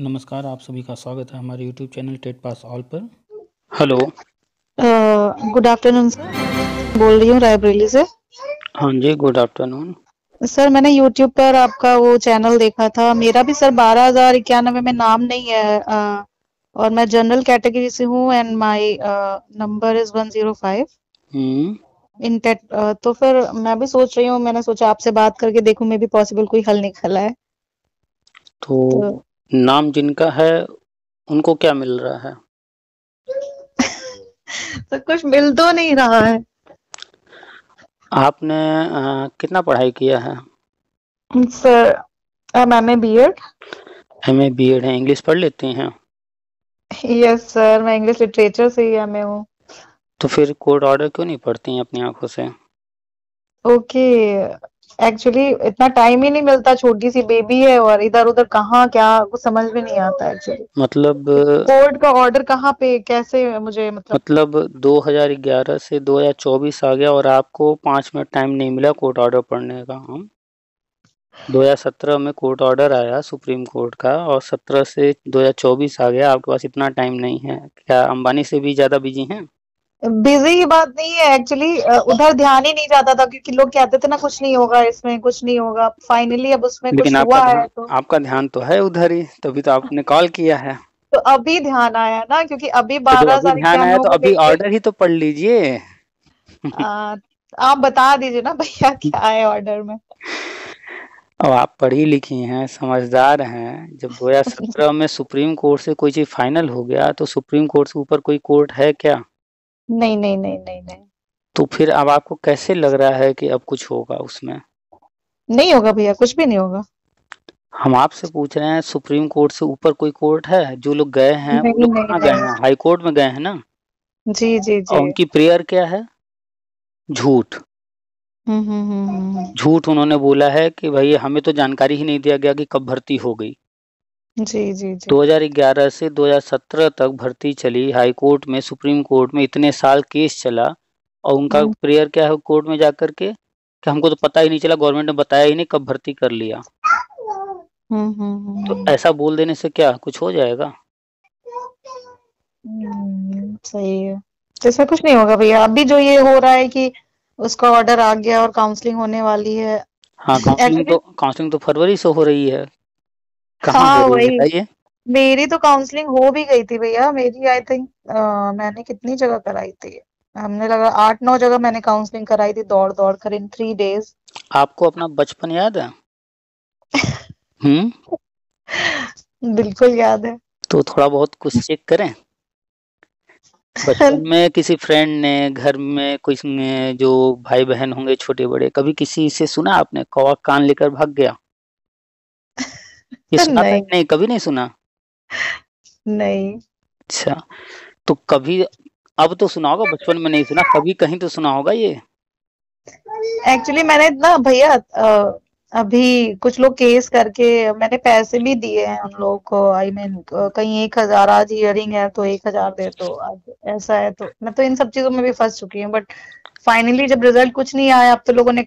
नमस्कार आप सभी का स्वागत है हमारे YouTube channel TET pass all पर हेलो गुड आफ्टरनून सर बोल रही हूँ रायबरेली से हाँ जी गुड आफ्टरनून सर मैंने यूट्यूब पर आपका वो चैनल देखा था मेरा भी सर बारह हजार इक्यानवे में नाम नहीं है आ, और मैं जनरल कैटेगरी से हूँ and my number is one zero five इन तो फिर मैं भी सोच रही हूँ मैंने सोचा आपसे बात करके देखू मे भी पॉसिबल कोई हल निकला है तो, तो नाम जिनका है उनको क्या मिल रहा है तो कुछ मिल तो नहीं रहा है आपने आ, कितना पढ़ाई किया है sir M A B Ed M A B Ed है इंग्लिश पढ़ लेती हैं यस सर मैं इंग्लिश लिटरेचर से ही एम ए हूँ तो फिर कोड ऑर्डर क्यों नहीं पढ़ती हैं अपनी आंखों से ओके okay, एक्चुअली इतना टाइम ही नहीं मिलता छोटी सी बेबी है और इधर उधर कहाँ क्या कुछ समझ में नहीं आता एक्चुअली मतलब कोर्ट का ऑर्डर कहाँ पे कैसे मुझे मतलब मतलब 2011 से 2024 आ गया और आपको पांच मिनट टाइम नहीं मिला कोर्ट ऑर्डर पढ़ने का हम 2017 में कोर्ट ऑर्डर आया सुप्रीम कोर्ट का और 17 से 2024 आ गया आपके पास इतना टाइम नहीं है क्या अंबानी से भी ज्यादा बिजी हैं बिजी बात नहीं है एक्चुअली उधर ध्यान ही नहीं जाता था क्योंकि लोग कहते थे ना कुछ नहीं होगा इसमें कुछ नहीं होगा फाइनली अब उसमें कुछ हुआ है तो आपका ध्यान तो है उधर ही तभी तो आपने कॉल किया है तो अभी ध्यान आया ना क्योंकि अभी तो बारह तो ध्यान आया तो अभी ऑर्डर ही तो पढ़ लीजिए आप बता दीजिए ना भैया क्या है ऑर्डर में अब आप पढ़ी लिखी हैं समझदार हैं जब दो हजार सत्रह में सुप्रीम कोर्ट से कोई चीज फाइनल हो गया तो सुप्रीम कोर्ट से ऊपर कोई कोर्ट है क्या नहीं, नहीं, नहीं, नहीं, नहीं। तो फिर अब आपको कैसे लग रहा है कि अब कुछ होगा उसमें? नहीं होगा भैया, कुछ भी नहीं होगा। हम आपसे पूछ रहे हैं सुप्रीम कोर्ट से ऊपर कोई कोर्ट है? जो लोग गए हैं वो लोग कहाँ गए हैं? हाई कोर्ट में गए हैं ना? जी, जी, और उनकी प्रेयर क्या है? झूठ। हम्म, हम्म, हम्म, झूठ उन्होंने बोला है कि भाई हमें तो जानकारी ही नहीं दिया गया कि कब भर्ती हो गई। जी, जी, 2011 से 2017 तक भर्ती चली हाई कोर्ट में, सुप्रीम कोर्ट में इतने साल केस चला और उनका हम्म। प्रेयर क्या है कोर्ट में जाकर के कि हमको तो पता ही नहीं चला गवर्नमेंट ने बताया ही नहीं कब भर्ती कर लिया। हम्म, हम्म, तो ऐसा बोल देने से क्या कुछ हो जाएगा? सही है। जैसा तो कुछ नहीं होगा भैया। अभी जो ये हो रहा है कि उसका ऑर्डर आ गया और काउंसलिंग होने वाली है। हाँ, काउंसलिंग तो काउंसलिंग तो फरवरी से हो रही है। हाँ वही बताइए मेरी तो काउंसलिंग हो भी गई थी भैया मेरी आई थिंक मैंने कितनी जगह कराई थी हमने लगा आठ नौ जगह मैंने काउंसलिंग कराई थी दौड़ दौड़ कर इन थ्री डेज आपको अपना बचपन याद है हम्म बिल्कुल याद है तो थोड़ा बहुत कुछ चेक करें बचपन में किसी फ्रेंड ने घर में कोई जो भाई बहन होंगे छोटे बड़े कभी किसी से सुना आपने कौवा कान लेकर भाग गया ये सुना नहीं नहीं कभी नहीं सुना नहीं अच्छा तो कभी अब तो सुना होगा बचपन में नहीं सुना कभी कहीं तो सुना होगा ये एक्चुअली मैंने ना भैया अभी कुछ लोग केस करके मैंने पैसे भी दिए हैं उन लोगों को आई I मीन mean, कहीं एक हजार आज इयरिंग है तो एक हजार दे तो आज ऐसा है तो मैं तो इन सब चीजों में भी फंस चुकी हूँ बट फाइनली जब रिजल्ट कुछ नहीं आया अब तो लोगों ने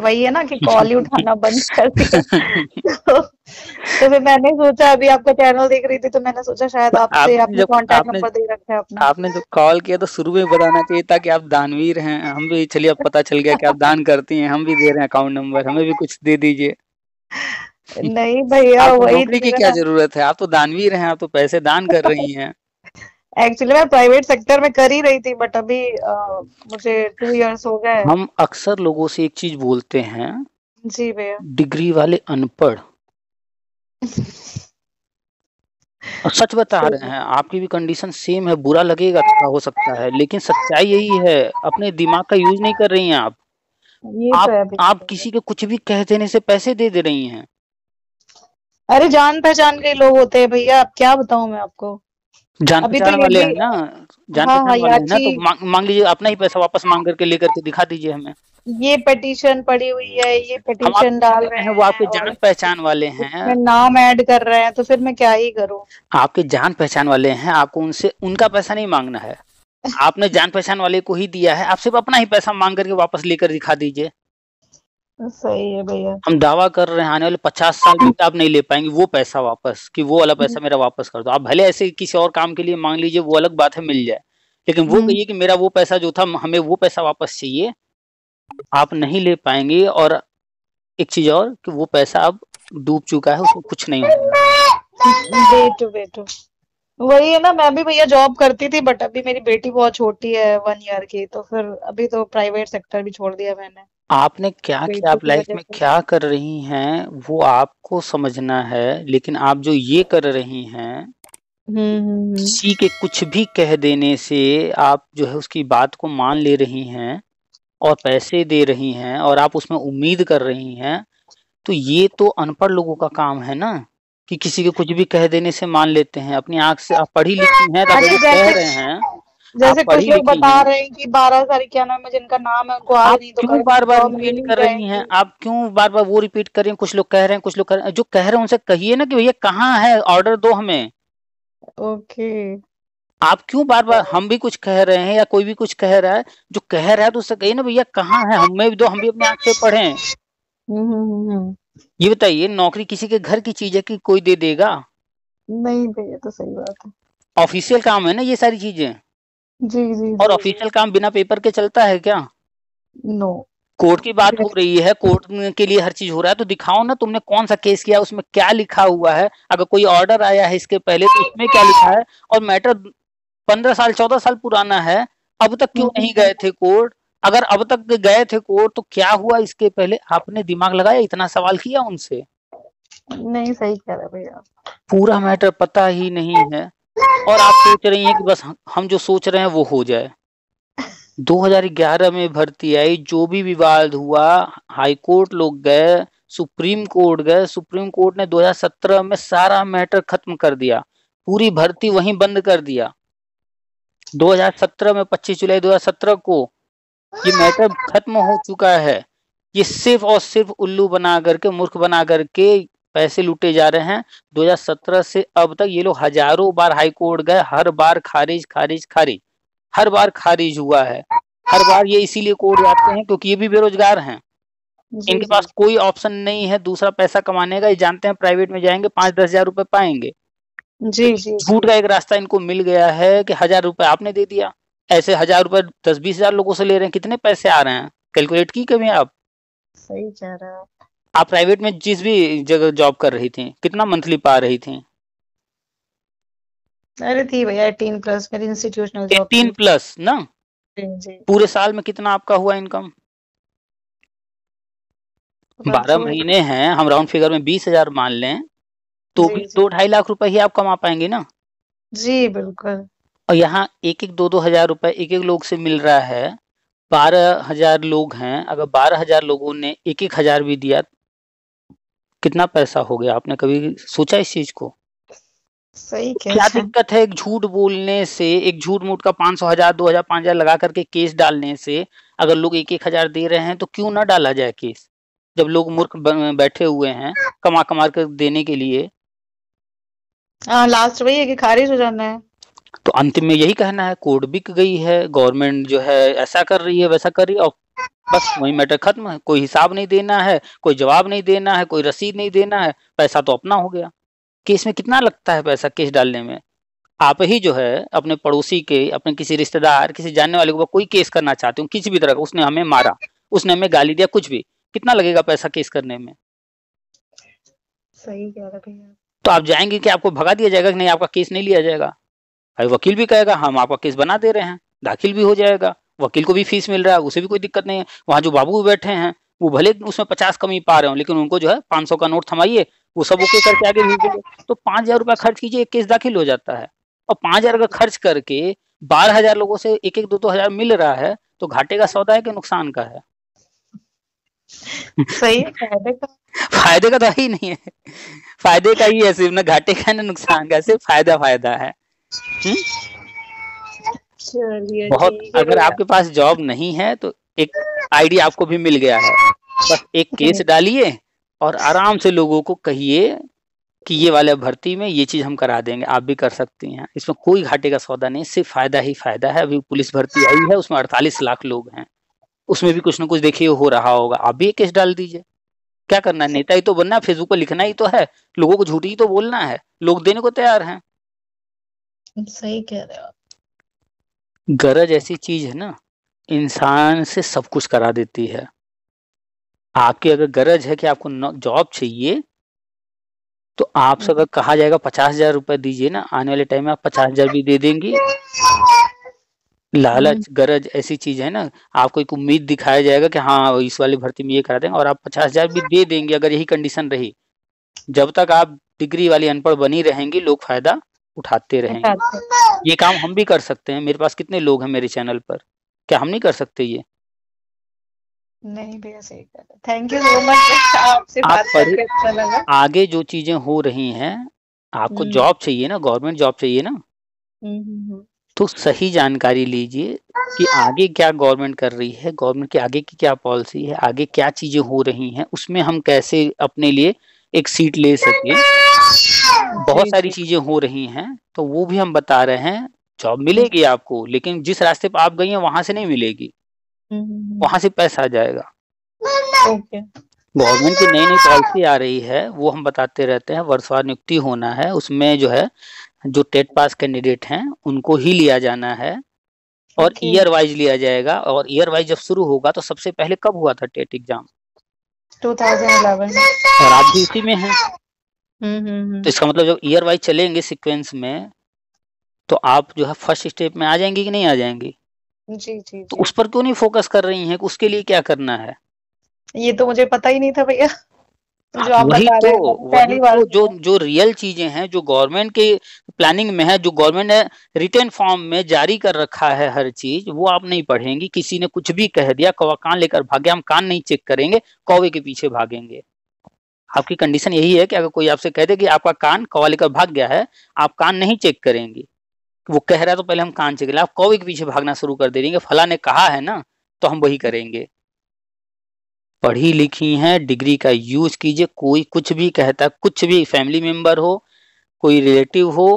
वही है ना कि कॉल ही उठाना बंद कर दिया तो, तो फिर मैंने सोचा अभी आपका चैनल देख रही थी तो मैंने सोचा शायद आपसे आप आपने कांटेक्ट नंबर दे रखा है अपना आपने जो कॉल किया तो शुरू में बताना चाहिए ताकि आप दानवीर हैं हम भी चलिए अब पता चल गया कि आप दान करती हैं हम भी दे रहे हैं अकाउंट नंबर हमें भी कुछ दे दीजिए नहीं भैया वही की क्या जरूरत है आप तो दानवीर हैं आप तो पैसे दान कर रही हैं एक्चुअली मैं प्राइवेट सेक्टर में कर ही रही थी बट अभी आ, मुझे टू इयर्स हो गए हम अक्सर लोगों से एक चीज बोलते हैं जी भैया डिग्री वाले अनपढ़ सच बता रहे हैं आपकी भी कंडीशन सेम है बुरा लगेगा थोड़ा तो हो सकता है लेकिन सच्चाई यही है अपने दिमाग का यूज नहीं कर रही हैं आप तो आप, तो आप किसी के कुछ भी कह देने से पैसे दे दे रही हैं अरे जान पहचान के लोग होते हैं भैया आप क्या बताऊं मैं आपको जान तो पहचान तो वाले हैं ना जान हाँ, पहचान हाँ, वाले हैं ना तो मांग, मांग लीजिए अपना ही पैसा वापस मांग करके लेकर के दिखा दीजिए हमें ये पटिशन पड़ी हुई है ये पटिशन डाल रहे हैं वो आपके जान पहचान वाले हैं नाम ऐड कर रहे हैं तो फिर मैं क्या ही करूँ आपके जान पहचान वाले हैं आपको उनसे उनका पैसा नहीं मांगना है आपने जान पहचान वाले को ही दिया है आप सिर्फ अपना ही पैसा मांग करके वापस लेकर दिखा दीजिए सही है भैया हम दावा कर रहे हैं आने वाले पचास साल तक आप नहीं ले पाएंगे वो पैसा वापस कि वो वाला पैसा हम्म। मेरा वापस कर दो आप भले ऐसे किसी और काम के लिए मांग लीजिए वो अलग बात है मिल जाए लेकिन वो हम्म। कहिए कि मेरा वो पैसा जो था हमें वो पैसा वापस चाहिए आप नहीं ले पाएंगे और एक चीज और कि वो पैसा अब डूब चुका है उसको कुछ नहीं बेटो बेटो वही है ना मैं भी भैया जॉब करती थी बट अभी मेरी बेटी बहुत छोटी है वन ईयर की तो फिर अभी तो प्राइवेट सेक्टर भी छोड़ दिया मैंने आपने क्या किया आप लाइफ में तो क्या कर रही हैं वो आपको समझना है लेकिन आप जो ये कर रही हैं हम्म, हम्म, हम्म। किसी के कुछ भी कह देने से आप जो है उसकी बात को मान ले रही हैं और पैसे दे रही हैं और आप उसमें उम्मीद कर रही हैं तो ये तो अनपढ़ लोगों का काम है ना कि किसी के कुछ भी कह देने से मान लेते हैं अपनी आंख से आप पढ़ी लिखी हैं तो आप कह रहे हैं जैसे कुछ लोग बता रहे हैं कि बारह साल क्या नाम है जिनका नाम है उनको नहीं तो क्यों बार बार रिपीट कर रही हैं आप क्यों बार बार वो रिपीट कर रही हैं कुछ लोग कह रहे हैं कुछ लोग कर जो कह रहे हैं उनसे कहिए ना कि भैया कहाँ है ऑर्डर दो हमें ओके आप क्यों बार बार हम भी कुछ कह रहे हैं या कोई भी कुछ कह रहा है जो कह रहा है तो उससे कहिए ना भैया कहाँ है हमें भी दो हम भी अपने आंख से पढ़े हम्म, हम्म, हम्म, ये बताइए नौकरी किसी के घर की चीज है कि कोई दे देगा नहीं भैया तो सही बात है ऑफिशियल काम है ना ये सारी चीजें जी जी और ऑफिशियल काम बिना पेपर के चलता है क्या नो कोर्ट की बात हो रही है कोर्ट के लिए हर चीज हो रहा है तो दिखाओ ना तुमने कौन सा केस किया उसमें क्या लिखा हुआ है अगर कोई ऑर्डर आया है इसके पहले तो उसमें क्या लिखा है और मैटर पंद्रह साल चौदह साल पुराना है अब तक क्यों नहीं गए थे कोर्ट अगर अब तक गए थे कोर्ट तो क्या हुआ इसके पहले आपने दिमाग लगाया इतना सवाल किया उनसे नहीं सही कह रहे भैया पूरा मैटर पता ही नहीं है और आप सोच रही हैं कि बस हम जो सोच रहे हैं वो हो जाए 2011 में भर्ती आई जो भी विवाद हुआ हाई कोर्ट लोग गए सुप्रीम कोर्ट गए सुप्रीम कोर्ट ने 2017 में सारा मैटर खत्म कर दिया पूरी भर्ती वहीं बंद कर दिया 2017 में 25 जुलाई 2017 को ये मैटर खत्म हो चुका है ये सिर्फ और सिर्फ उल्लू बना करके मूर्ख बना करके पैसे लूटे जा रहे हैं 2017 से अब तक ये लोग हजारों बार हाई कोर्ट गए हर बार खारिज खारिज खारिज हर बार खारिज हुआ है हर बार ये इसीलिए कोर्ट जाते हैं क्योंकि ये भी बेरोजगार हैं इनके पास कोई ऑप्शन नहीं है दूसरा पैसा कमाने का ये जानते हैं प्राइवेट में जाएंगे पांच दस हजार रुपए पाएंगे जी जी झूठ का एक रास्ता इनको मिल गया है कि हजार रुपए आपने दे दिया ऐसे हजार रुपए दस बीस हजार लोगों से ले रहे हैं कितने पैसे आ रहे हैं कैलकुलेट की कभी आप सही जा रहा है आप प्राइवेट में जिस भी जगह जॉब कर रही थी कितना मंथली पा रही थी अरे थी भैया एटीन प्लस मेरी इंस्टीट्यूशनल जॉब एटीन प्लस ना जी। पूरे साल में कितना आपका हुआ इनकम बारह महीने हैं हम राउंड फिगर में बीस हजार मान लें तो जी, भी दो ढाई लाख रुपए ही आप कमा पाएंगे ना जी बिल्कुल और यहाँ एक एक दो दो हजार रुपए एक एक लोग से मिल रहा है बारह हजार लोग हैं अगर बारह हजार लोगों ने एक एक हजार भी दिया कितना पैसा हो गया आपने कभी सोचा इस चीज को सही क्या दिक्कत है एक झूठ बोलने से एक झूठ मूठ का पांच सौ हजार दो हजार पांच हजार लगा करके केस डालने से अगर लोग एक एक हजार दे रहे हैं तो क्यों ना डाला जाए केस जब लोग मूर्ख बैठे हुए हैं कमा कमा कर देने के लिए आ, हाँ, लास्ट वही है कि खारिज हो जाना है तो अंतिम में यही कहना है कोर्ट बिक गई है गवर्नमेंट जो है ऐसा कर रही है वैसा कर रही है और बस वही मैटर खत्म है कोई हिसाब नहीं देना है कोई जवाब नहीं देना है कोई रसीद नहीं देना है पैसा तो अपना हो गया केस में कितना लगता है पैसा केस डालने में आप ही जो है अपने पड़ोसी के अपने किसी रिश्तेदार किसी जानने वाले को कोई केस करना चाहते हो किसी भी तरह का उसने हमें मारा उसने हमें गाली दिया कुछ भी कितना लगेगा पैसा केस करने में सही कह रहे हैं तो आप जाएंगे कि आपको भगा दिया जाएगा कि नहीं आपका केस नहीं लिया जाएगा अरे वकील भी कहेगा हम आपका केस बना दे रहे हैं दाखिल भी हो जाएगा वकील को भी फीस मिल रहा है उसे भी कोई दिक्कत नहीं है वहाँ जो बाबू बैठे हैं वो भले उसमें पचास कम ही पा रहे हो लेकिन उनको जो है पाँच सौ का नोट थमाइए वो सब ओके करके आगे तो पाँच हजार रुपया खर्च कीजिए एक केस दाखिल हो जाता है और पाँच हजार का खर्च करके बारह हजार लोगों से एक एक दो दो हजार मिल रहा है तो घाटे का सौदा है कि नुकसान का है सही फायदे का फायदे का तो ही नहीं है फायदे का ही है सिर्फ ना घाटे का ना नुकसान का सिर्फ फायदा फायदा है हुँ? हम्म? चलिए बहुत अगर आपके पास जॉब नहीं है तो एक आईडी आपको भी मिल गया है बस एक केस डालिए और आराम से लोगों को कहिए कि ये वाले भर्ती में ये चीज हम करा देंगे आप भी कर सकती हैं इसमें कोई घाटे का सौदा नहीं सिर्फ फायदा ही फायदा है अभी पुलिस भर्ती आई है उसमें अड़तालीस लाख लोग हैं उसमें भी कुछ ना कुछ देखिए हो रहा होगा आप भी एक केस डाल दीजिए क्या करना है नेता ही तो बनना है फेसबुक पर लिखना ही तो है लोगों को झूठी ही तो बोलना है लोग देने को तैयार हैं सही कह रहे हो गरज ऐसी चीज है ना इंसान से सब कुछ करा देती है आपकी अगर गरज है कि आपको जॉब चाहिए तो आपसे अगर कहा जाएगा पचास हजार रुपए दीजिए ना आने वाले टाइम में आप पचास हजार भी दे देंगी लालच हम्म। गरज ऐसी चीज है ना आपको एक उम्मीद दिखाया जाएगा कि हाँ इस वाली भर्ती में ये करा देंगे और आप पचास हजार भी दे देंगे अगर यही कंडीशन रही जब तक आप डिग्री वाली अनपढ़ बनी रहेंगी लोग फायदा उठाते रहें हाँ। ये काम हम भी कर सकते हैं मेरे पास कितने लोग हैं मेरे चैनल पर क्या हम नहीं कर सकते ये नहीं भैया सही कर थैंक यू सो मच आपसे आप अच्छा आगे जो चीजें हो रही हैं आपको जॉब हम्म। चाहिए ना गवर्नमेंट जॉब चाहिए ना हम्म, हम्म, तो सही जानकारी लीजिए कि आगे क्या गवर्नमेंट कर रही है गवर्नमेंट के आगे की क्या पॉलिसी है आगे क्या चीजें हो रही हैं उसमें हम कैसे अपने लिए एक सीट ले सके बहुत सारी चीजें हो रही हैं तो वो भी हम बता रहे हैं जॉब मिलेगी आपको लेकिन जिस रास्ते पर आप गई हैं वहां से नहीं मिलेगी हम्म, हम्म, हम्म। वहां से पैसा आ जाएगा गवर्नमेंट की नई नई पॉलिसी आ रही है वो हम बताते रहते हैं वर्षवार नियुक्ति होना है उसमें जो है जो टेट पास कैंडिडेट हैं उनको ही लिया जाना है और ईयर वाइज लिया जाएगा और ईयर वाइज जब शुरू होगा तो सबसे पहले कब हुआ था टेट एग्जाम 2011 और आप भी इसी में हैं हम्म, हम्म, हम्म। तो इसका मतलब जब ईयर वाइज चलेंगे सिक्वेंस में तो आप जो है फर्स्ट स्टेप में आ जाएंगी कि नहीं आ जाएंगी जी जी तो उस पर क्यों नहीं फोकस कर रही हैं उसके लिए क्या करना है ये तो मुझे पता ही नहीं था भैया हाँ, जो आप वही बता तो रहे वही पहली बार तो जो जो रियल चीजें हैं जो गवर्नमेंट के प्लानिंग में है जो गवर्नमेंट ने रिटर्न फॉर्म में जारी कर रखा है हर चीज वो आप नहीं पढ़ेंगी किसी ने कुछ भी कह दिया कौवा कान लेकर भागे हम कान नहीं चेक करेंगे कौवे के पीछे भागेंगे आपकी कंडीशन यही है कि अगर कोई आपसे कह दे कि आपका कान कवाली का भाग गया है आप कान नहीं चेक करेंगे वो कह रहा है तो पहले हम कान चेक आप कौवी के पीछे भागना शुरू कर दे देंगे फला ने कहा है ना तो हम वही करेंगे पढ़ी लिखी है डिग्री का यूज कीजिए कोई कुछ भी कहता है कुछ भी फैमिली मेंबर हो कोई रिलेटिव हो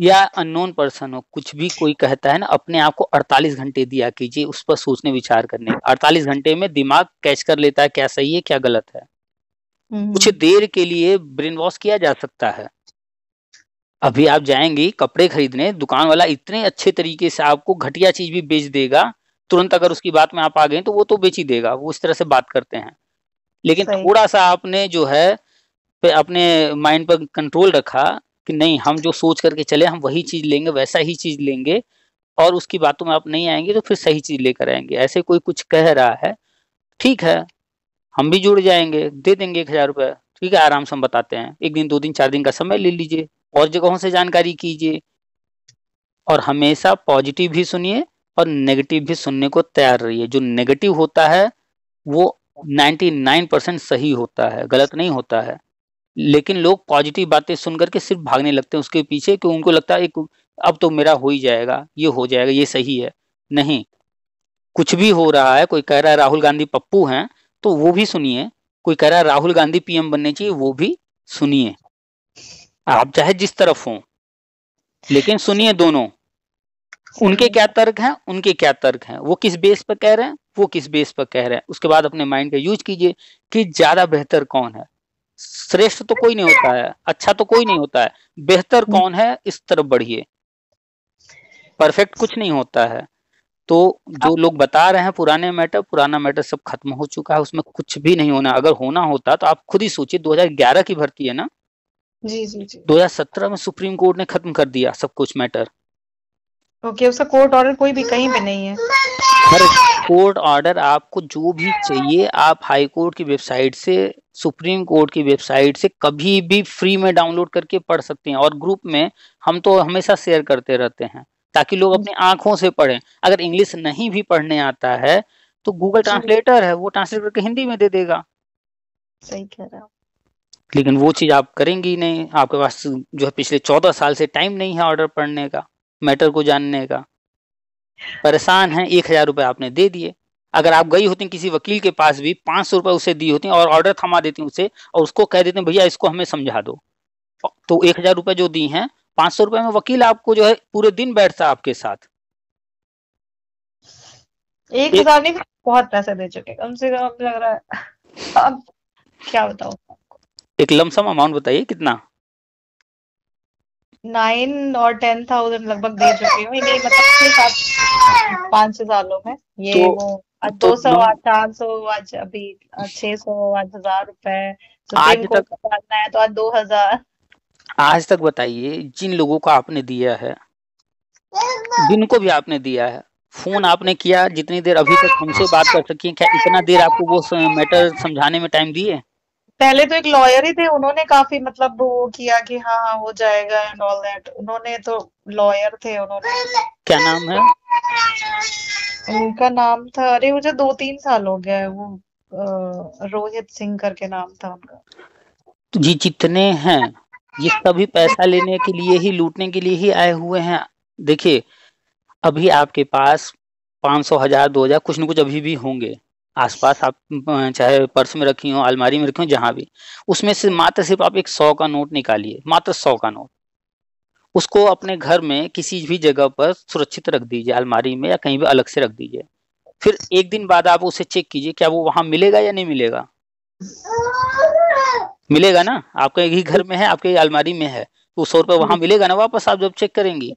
या अननोन पर्सन हो कुछ भी कोई कहता है ना अपने आप को 48 घंटे दिया कीजिए उस पर सोचने विचार करने 48 घंटे में दिमाग कैच कर लेता है क्या सही है क्या गलत है कुछ हम्म। देर के लिए ब्रेन वॉश किया जा सकता है अभी आप जाएंगे कपड़े खरीदने दुकान वाला इतने अच्छे तरीके से आपको घटिया चीज भी बेच देगा तुरंत अगर उसकी बात में आप आ गए तो वो तो बेच ही देगा वो इस तरह से बात करते हैं लेकिन थोड़ा सा आपने जो है अपने माइंड पर कंट्रोल रखा कि नहीं हम जो सोच करके चले हम वही चीज लेंगे वैसा ही चीज लेंगे और उसकी बातों में आप नहीं आएंगे तो फिर सही चीज लेकर आएंगे ऐसे कोई कुछ कह रहा है ठीक है हम भी जुड़ जाएंगे दे देंगे एक हजार रुपया ठीक है आराम से हम बताते हैं एक दिन दो दिन चार दिन का समय ले लीजिए और जगहों से जानकारी कीजिए और हमेशा पॉजिटिव भी सुनिए और नेगेटिव भी सुनने को तैयार रहिए जो नेगेटिव होता है वो 99 परसेंट सही होता है गलत नहीं होता है लेकिन लोग पॉजिटिव बातें सुन करके सिर्फ भागने लगते हैं उसके पीछे कि उनको लगता है एक अब तो मेरा हो ही जाएगा ये हो जाएगा ये सही है नहीं कुछ भी हो रहा है कोई कह रहा है राहुल गांधी पप्पू हैं तो वो भी सुनिए कोई कह रहा है राहुल गांधी पीएम बनने चाहिए वो भी सुनिए आप चाहे जिस तरफ हो लेकिन सुनिए दोनों उनके क्या तर्क हैं उनके क्या तर्क हैं वो किस बेस पर कह रहे हैं वो किस बेस पर कह रहे हैं उसके बाद अपने माइंड का यूज कीजिए कि ज्यादा बेहतर कौन है श्रेष्ठ तो कोई नहीं होता है अच्छा तो कोई नहीं होता है बेहतर कौन है इस तरफ बढ़िए परफेक्ट कुछ नहीं होता है तो जो लोग बता रहे हैं पुराने मैटर पुराना मैटर सब खत्म हो चुका है उसमें कुछ भी नहीं होना अगर होना होता तो आप खुद ही सोचिए 2011 की भर्ती है ना जी जी जी 2017 में सुप्रीम कोर्ट ने खत्म कर दिया सब कुछ मैटर ओके okay, उसका कोर्ट ऑर्डर कोई भी कहीं भी नहीं है हर कोर्ट ऑर्डर आपको जो भी चाहिए आप हाई कोर्ट की वेबसाइट से सुप्रीम कोर्ट की वेबसाइट से कभी भी फ्री में डाउनलोड करके पढ़ सकते हैं और ग्रुप में हम तो हमेशा शेयर करते रहते हैं ताकि लोग हम्म। अपनी आंखों से पढ़ें अगर इंग्लिश नहीं भी पढ़ने आता है तो गूगल ट्रांसलेटर है वो ट्रांसलेट करके हिंदी में दे देगा सही कह रहे हो लेकिन वो चीज आप करेंगी नहीं आपके पास जो है पिछले चौदह साल से टाइम नहीं है ऑर्डर पढ़ने का मैटर को जानने का परेशान है एक हजार रुपए आपने दे दिए अगर आप गई होती किसी वकील के पास भी पांच सौ रुपए उसे दी होती और ऑर्डर थमा देती उसे और उसको कह देते भैया इसको हमें समझा दो तो एक हजार रुपए जो दी हैं पांच सौ रुपए में वकील आपको जो है पूरे दिन बैठता है आपके साथ एक हजार नहीं बहुत पैसे दे चुके कम से कम लग रहा है अब क्या बताओ एक लमसम अमाउंट बताइए कितना नाइन और टेन थाउजेंड लगभग दे चुके हूँ मतलब पांच छह सालों में ये तो, वो तो दो सौ आज चार सौ आज अभी छह सौ आठ हजार रुपए सुप्रीम कोर्ट का है तो आज दो हजार आज तक बताइए जिन लोगों को आपने दिया है जिनको भी आपने दिया है फोन आपने किया जितनी देर अभी तक हमसे बात कर सकी क्या इतना देर आपको वो मैटर समझाने में टाइम दिए पहले तो एक लॉयर ही थे उन्होंने काफी मतलब वो किया कि हाँ हाँ हो जाएगा एंड ऑल दैट उन्होंने तो लॉयर थे उन्होंने क्या नाम है उनका नाम था अरे मुझे दो तीन साल हो गया है वो रोहित सिंह करके नाम था उनका जी जितने हैं ये सभी पैसा लेने के लिए ही लूटने के लिए ही आए हुए हैं देखिए अभी आपके पास पाँच सौ हजार दो हजार कुछ न कुछ अभी भी होंगे आसपास आप चाहे पर्स में रखी हो अलमारी में रखी हो जहां भी उसमें से मात्र सिर्फ आप एक सौ का नोट निकालिए मात्र सौ का नोट उसको अपने घर में किसी भी जगह पर सुरक्षित रख दीजिए अलमारी में या कहीं भी अलग से रख दीजिए फिर एक दिन बाद आप उसे चेक कीजिए क्या वो वहां मिलेगा या नहीं मिलेगा मिलेगा ना आपके ही घर में है आपके अलमारी में है वो तो सौ रुपये वहां मिलेगा ना वापस आप जब चेक करेंगी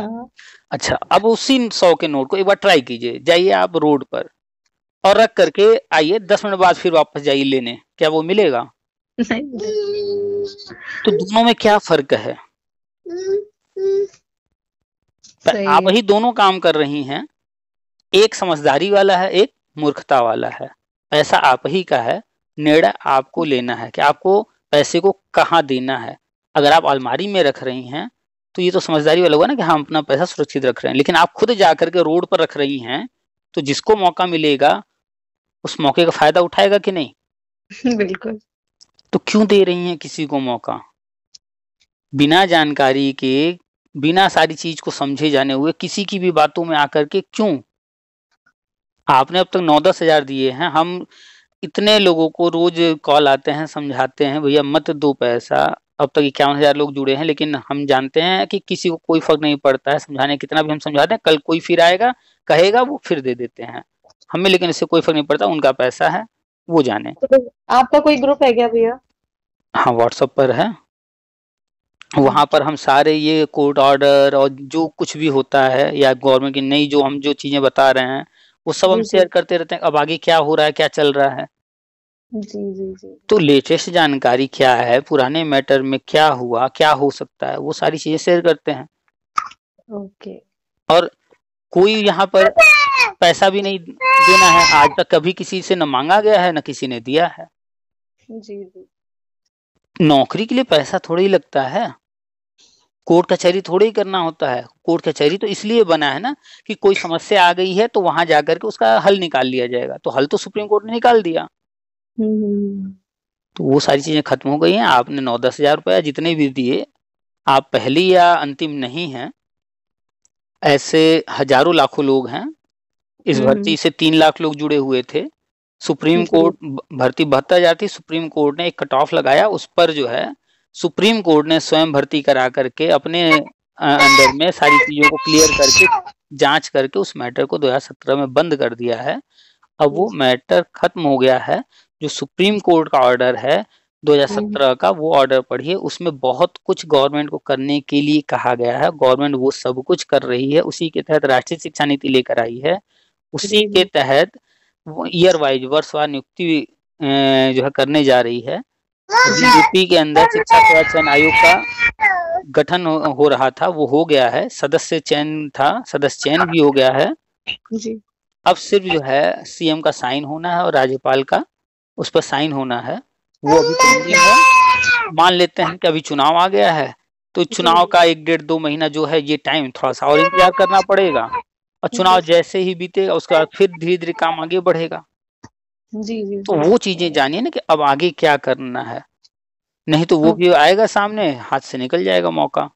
अच्छा अब उसी सौ के नोट को एक बार ट्राई कीजिए जाइए आप रोड पर और रख करके आइए दस मिनट बाद फिर वापस जाइए लेने क्या वो मिलेगा तो दोनों में क्या फर्क है आप ही दोनों काम कर रही हैं एक समझदारी वाला है एक मूर्खता वाला है पैसा आप ही का है निर्णय आपको लेना है कि आपको पैसे को कहाँ देना है अगर आप अलमारी में रख रही हैं तो ये तो समझदारी वाला होगा ना कि हम अपना पैसा सुरक्षित रख रहे हैं लेकिन आप खुद जा करके रोड पर रख रही हैं तो जिसको मौका मिलेगा उस मौके का फायदा उठाएगा कि नहीं बिल्कुल तो क्यों दे रही हैं किसी को मौका बिना जानकारी के बिना सारी चीज को समझे जाने हुए किसी की भी बातों में आकर के क्यों आपने अब तक नौ दस हजार दिए हैं हम इतने लोगों को रोज कॉल आते हैं समझाते हैं भैया मत दो पैसा अब तक इक्यावन हजार लोग जुड़े हैं लेकिन हम जानते हैं कि किसी को कोई फर्क नहीं पड़ता है समझाने कितना भी हम समझा दें कल कोई फिर आएगा कहेगा वो फिर दे देते हैं हमें लेकिन इससे कोई फर्क नहीं पड़ता उनका पैसा है वो जाने तो आपका कोई ग्रुप है क्या भैया हाँ व्हाट्सएप पर है वहां पर हम सारे ये कोर्ट ऑर्डर और जो कुछ भी होता है या गवर्नमेंट की नई जो हम जो चीजें बता रहे हैं वो सब हम शेयर करते रहते हैं अब आगे क्या हो रहा है क्या चल रहा है तो लेटेस्ट जानकारी क्या है पुराने मैटर में क्या हुआ क्या हो सकता है वो सारी चीजें शेयर करते हैं ओके और कोई यहाँ पर पैसा भी नहीं देना है आज तक कभी किसी से न मांगा गया है न किसी ने दिया है जी जी नौकरी के लिए पैसा थोड़ा ही लगता है कोर्ट कचहरी थोड़ा ही करना होता है कोर्ट कचहरी तो इसलिए बना है ना कि कोई समस्या आ गई है तो वहां जाकर के उसका हल निकाल लिया जाएगा तो हल तो सुप्रीम कोर्ट ने निकाल दिया हम्म, हम्म, हम्म। तो वो सारी चीज़ें खत्म हो गई हैं, आपने नौ दस हज़ार रुपया जितने भी दिए, आप पहली या अंतिम नहीं हैं। ऐसे हज़ारों लाखों लोग हैं। इस भर्ती से तीन लाख लोग जुड़े हुए थे। सुप्रीम कोर्ट भर्ती भर्ती हजार थी, सुप्रीम कोर्ट ने एक कट ऑफ लगाया, उस पर जो है, सुप्रीम कोर्ट ने स्वयं भर्ती करा करके अपने अंदर अंडर में सारी चीज़ों को क्लियर करके, जाँच करके उस मैटर को 2017 में बंद कर दिया है। अब वो मैटर खत्म हो गया है। जो सुप्रीम कोर्ट का ऑर्डर है 2017 हम्म। का वो ऑर्डर पढ़िए उसमें बहुत कुछ गवर्नमेंट को करने के लिए कहा गया है गवर्नमेंट वो सब कुछ कर रही है उसी के तहत राष्ट्रीय शिक्षा नीति लेकर आई है उसी के तहत ईयर वाइज वर्षवार नियुक्ति जो है करने जा रही है यूपी के अंदर शिक्षा चयन आयोग का गठन हो, हो रहा था वो हो गया है सदस्य चयन था सदस्य चयन भी हो गया है जी। अब सिर्फ जो है सीएम का साइन होना है और राज्यपाल का उस पर साइन होना है वो अभी पेंडिंग तो है मान लेते हैं कि अभी चुनाव आ गया है तो चुनाव का एक डेढ़ दो महीना जो है ये टाइम थोड़ा सा और इंतजार करना पड़ेगा और चुनाव जैसे ही बीतेगा उसके बाद फिर धीरे धीरे काम आगे बढ़ेगा जी जी तो वो चीजें जानिए ना कि अब आगे क्या करना है नहीं तो वो हाँ। भी आएगा सामने हाथ से निकल जाएगा मौका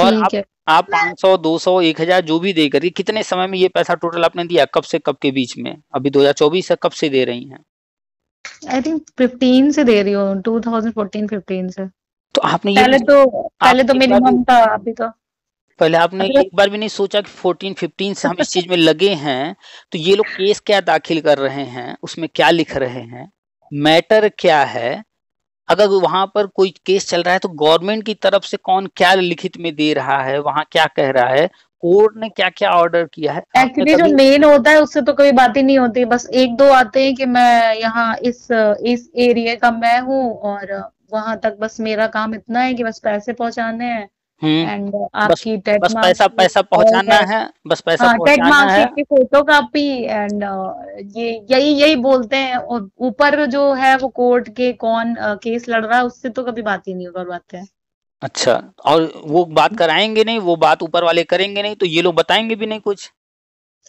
और आप, आप सौ एक हजार जो भी देकर ये कितने समय में ये पैसा टोटल आपने दिया कब से कब के बीच में अभी दो 2024 है कब से दे रही हैं आई थिंक फिफ्टीन से दे रही हूँ टू थाउजेंड फोर्टीन फिफ्टीन से तो आपने ये पहले तो पहले तो मिनिमम था अभी तो पहले आपने तो- एक बार भी नहीं सोचा कि 14 15 से हम इस चीज में लगे हैं तो ये लोग केस क्या दाखिल कर रहे हैं उसमें क्या लिख रहे हैं मैटर क्या है अगर वहां पर कोई केस चल रहा है तो गवर्नमेंट की तरफ से कौन क्या लिखित में दे रहा है वहां क्या कह रहा है कोर्ट ने क्या क्या ऑर्डर किया है एक्चुअली जो मेन होता है उससे तो कोई बात ही नहीं होती बस एक दो आते हैं कि मैं यहाँ इस इस एरिया का मैं हूँ और वहां तक बस मेरा काम इतना है कि बस पैसे पहुंचाने हैं एंड हम्म। आपकी टेट बस पैसा पैसा पहुंचाना है बस पैसा टेट हाँ, मार्कशीट की फोटो कॉपी एंड ये यही यही बोलते हैं और ऊपर जो है वो कोर्ट के कौन केस uh, लड़ रहा है उससे तो कभी बात ही नहीं करवाते हैं अच्छा और वो बात कराएंगे नहीं वो बात ऊपर वाले करेंगे नहीं तो ये लोग बताएंगे भी नहीं कुछ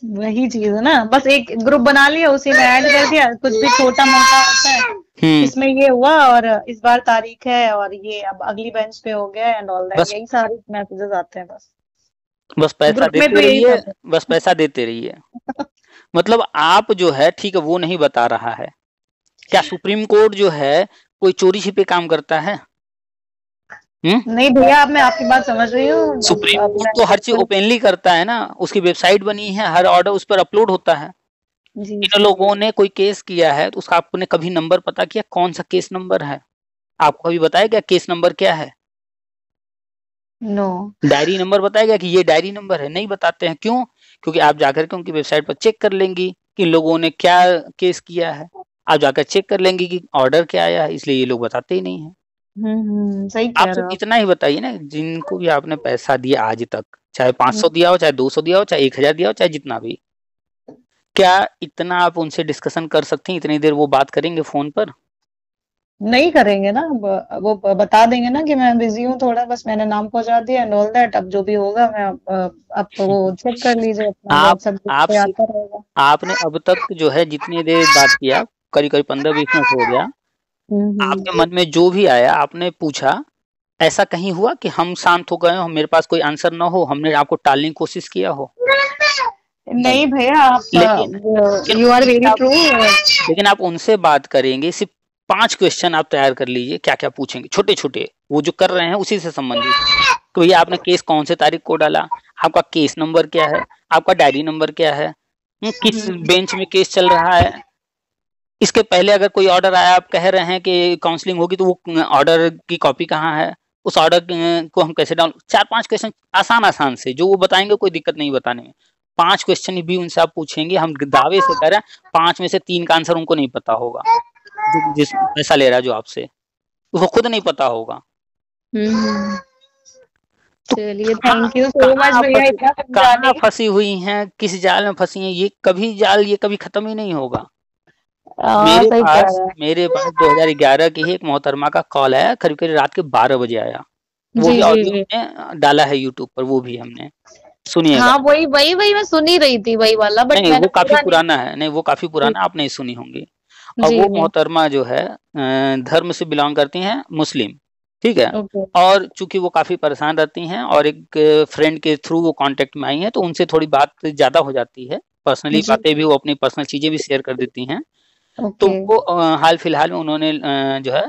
वही चीज है ना बस एक ग्रुप बना लिया उसी में ऐड कर दिया कुछ भी छोटा मोटा होता है हम्म। इसमें ये हुआ और इस बार तारीख है और ये अब अगली बेंच पे हो गया एंड ऑल दैट यही सारे मैसेजेस आते हैं बस बस पैसा देते रहिए बस पैसा देते रहिए मतलब आप जो है ठीक है वो नहीं बता रहा है क्या सुप्रीम कोर्ट जो है कोई चोरी छिपे काम करता है हुँ? हम्म? नहीं भैया आप मैं आपकी बात समझ रही हूँ सुप्रीम कोर्ट तो हर चीज ओपनली करता है ना उसकी वेबसाइट बनी है हर ऑर्डर उस पर अपलोड होता है इन लोगों ने कोई केस किया है तो उसका आपने कभी नंबर पता किया कौन सा केस नंबर है आपको कभी बताया गया केस नंबर क्या है नो no. डायरी नंबर बताया गया कि ये डायरी नंबर है नहीं बताते हैं क्यों क्योंकि आप जाकर के उनकी वेबसाइट पर चेक कर लेंगी कि लोगों ने क्या केस किया है आप जाकर चेक कर लेंगे कि ऑर्डर क्या आया है इसलिए ये लोग बताते ही नहीं है हम्म, हम्म, सही आप तो इतना ही बताइए ना जिनको भी आपने पैसा दिया आज तक चाहे पांच सौ हम्म। दिया हो चाहे दो सौ दिया हो चाहे एक हजार दिया हो चाहे जितना भी क्या इतना आप उनसे डिस्कशन कर सकती हैं इतनी देर वो बात करेंगे फोन पर नहीं करेंगे ना वो बता देंगे ना कि मैं बिजी हूँ थोड़ा बस मैंने नाम पहुंचा दिया एंड ऑल दैट अब जो भी होगा मैं आप तो वो चेक कर लीजिए आप आप तो आपने अब तक जो है जितनी देर बात किया करीब करीब पंद्रह बीस मिनट हो गया हम्म, हम्म। आपके मन में जो भी आया आपने पूछा ऐसा कहीं हुआ कि हम शांत हो गए हो मेरे पास कोई आंसर ना हो हमने आपको टालने की कोशिश किया हो नहीं भैया आप यू आर वेरी ट्रू लेकिन आप उनसे बात करेंगे सिर्फ पांच क्वेश्चन आप तैयार कर लीजिए क्या क्या पूछेंगे छोटे छोटे वो जो कर रहे हैं उसी से संबंधित तो ये आपने केस कौन से तारीख को डाला आपका केस नंबर क्या है आपका डायरी नंबर क्या है हम्म, किस बेंच हम्म। में केस चल रहा है इसके पहले अगर कोई ऑर्डर आया आप कह रहे हैं कि काउंसलिंग होगी तो वो ऑर्डर हम्म, की कॉपी कहाँ है उस ऑर्डर को हम कैसे डाउन चार पांच क्वेश्चन आसान आसान से जो वो बताएंगे कोई दिक्कत नहीं बताने में पांच क्वेश्चन भी उनसे आप पूछेंगे हम दावे से कह रहे हैं पांच में से तीन का आंसर उनको नहीं पता होगा जो जिस पैसा ले रहा है जो आपसे उसको खुद नहीं पता होगा हम्म। तो चलिए थैंक यू फंसी हुई हैं किस जाल में फंसी हैं ये कभी जाल ये कभी खत्म ही नहीं होगा आ, मेरे पास मेरे पास 2011 की एक मोहतरमा का कॉल आया करीब करीब रात के 12 बजे आया वो भी ऑडियो में डाला है यूट्यूब पर वो भी हमने सुनिए हाँ वही वही वही मैं सुनी रही थी वही वाला बट नहीं, वो काफी पुराना है नहीं वो काफी पुराना आप नहीं सुनी होंगी और वो मोहतरमा जो है धर्म से बिलोंग करती हैं मुस्लिम ठीक है और चूंकि वो काफी परेशान रहती हैं और एक फ्रेंड के थ्रू वो कांटेक्ट में आई हैं तो उनसे थोड़ी बात ज्यादा हो जाती है पर्सनली बातें भी वो अपनी पर्सनल चीजें भी शेयर कर देती हैं तो वो हाल फिलहाल में उन्होंने जो है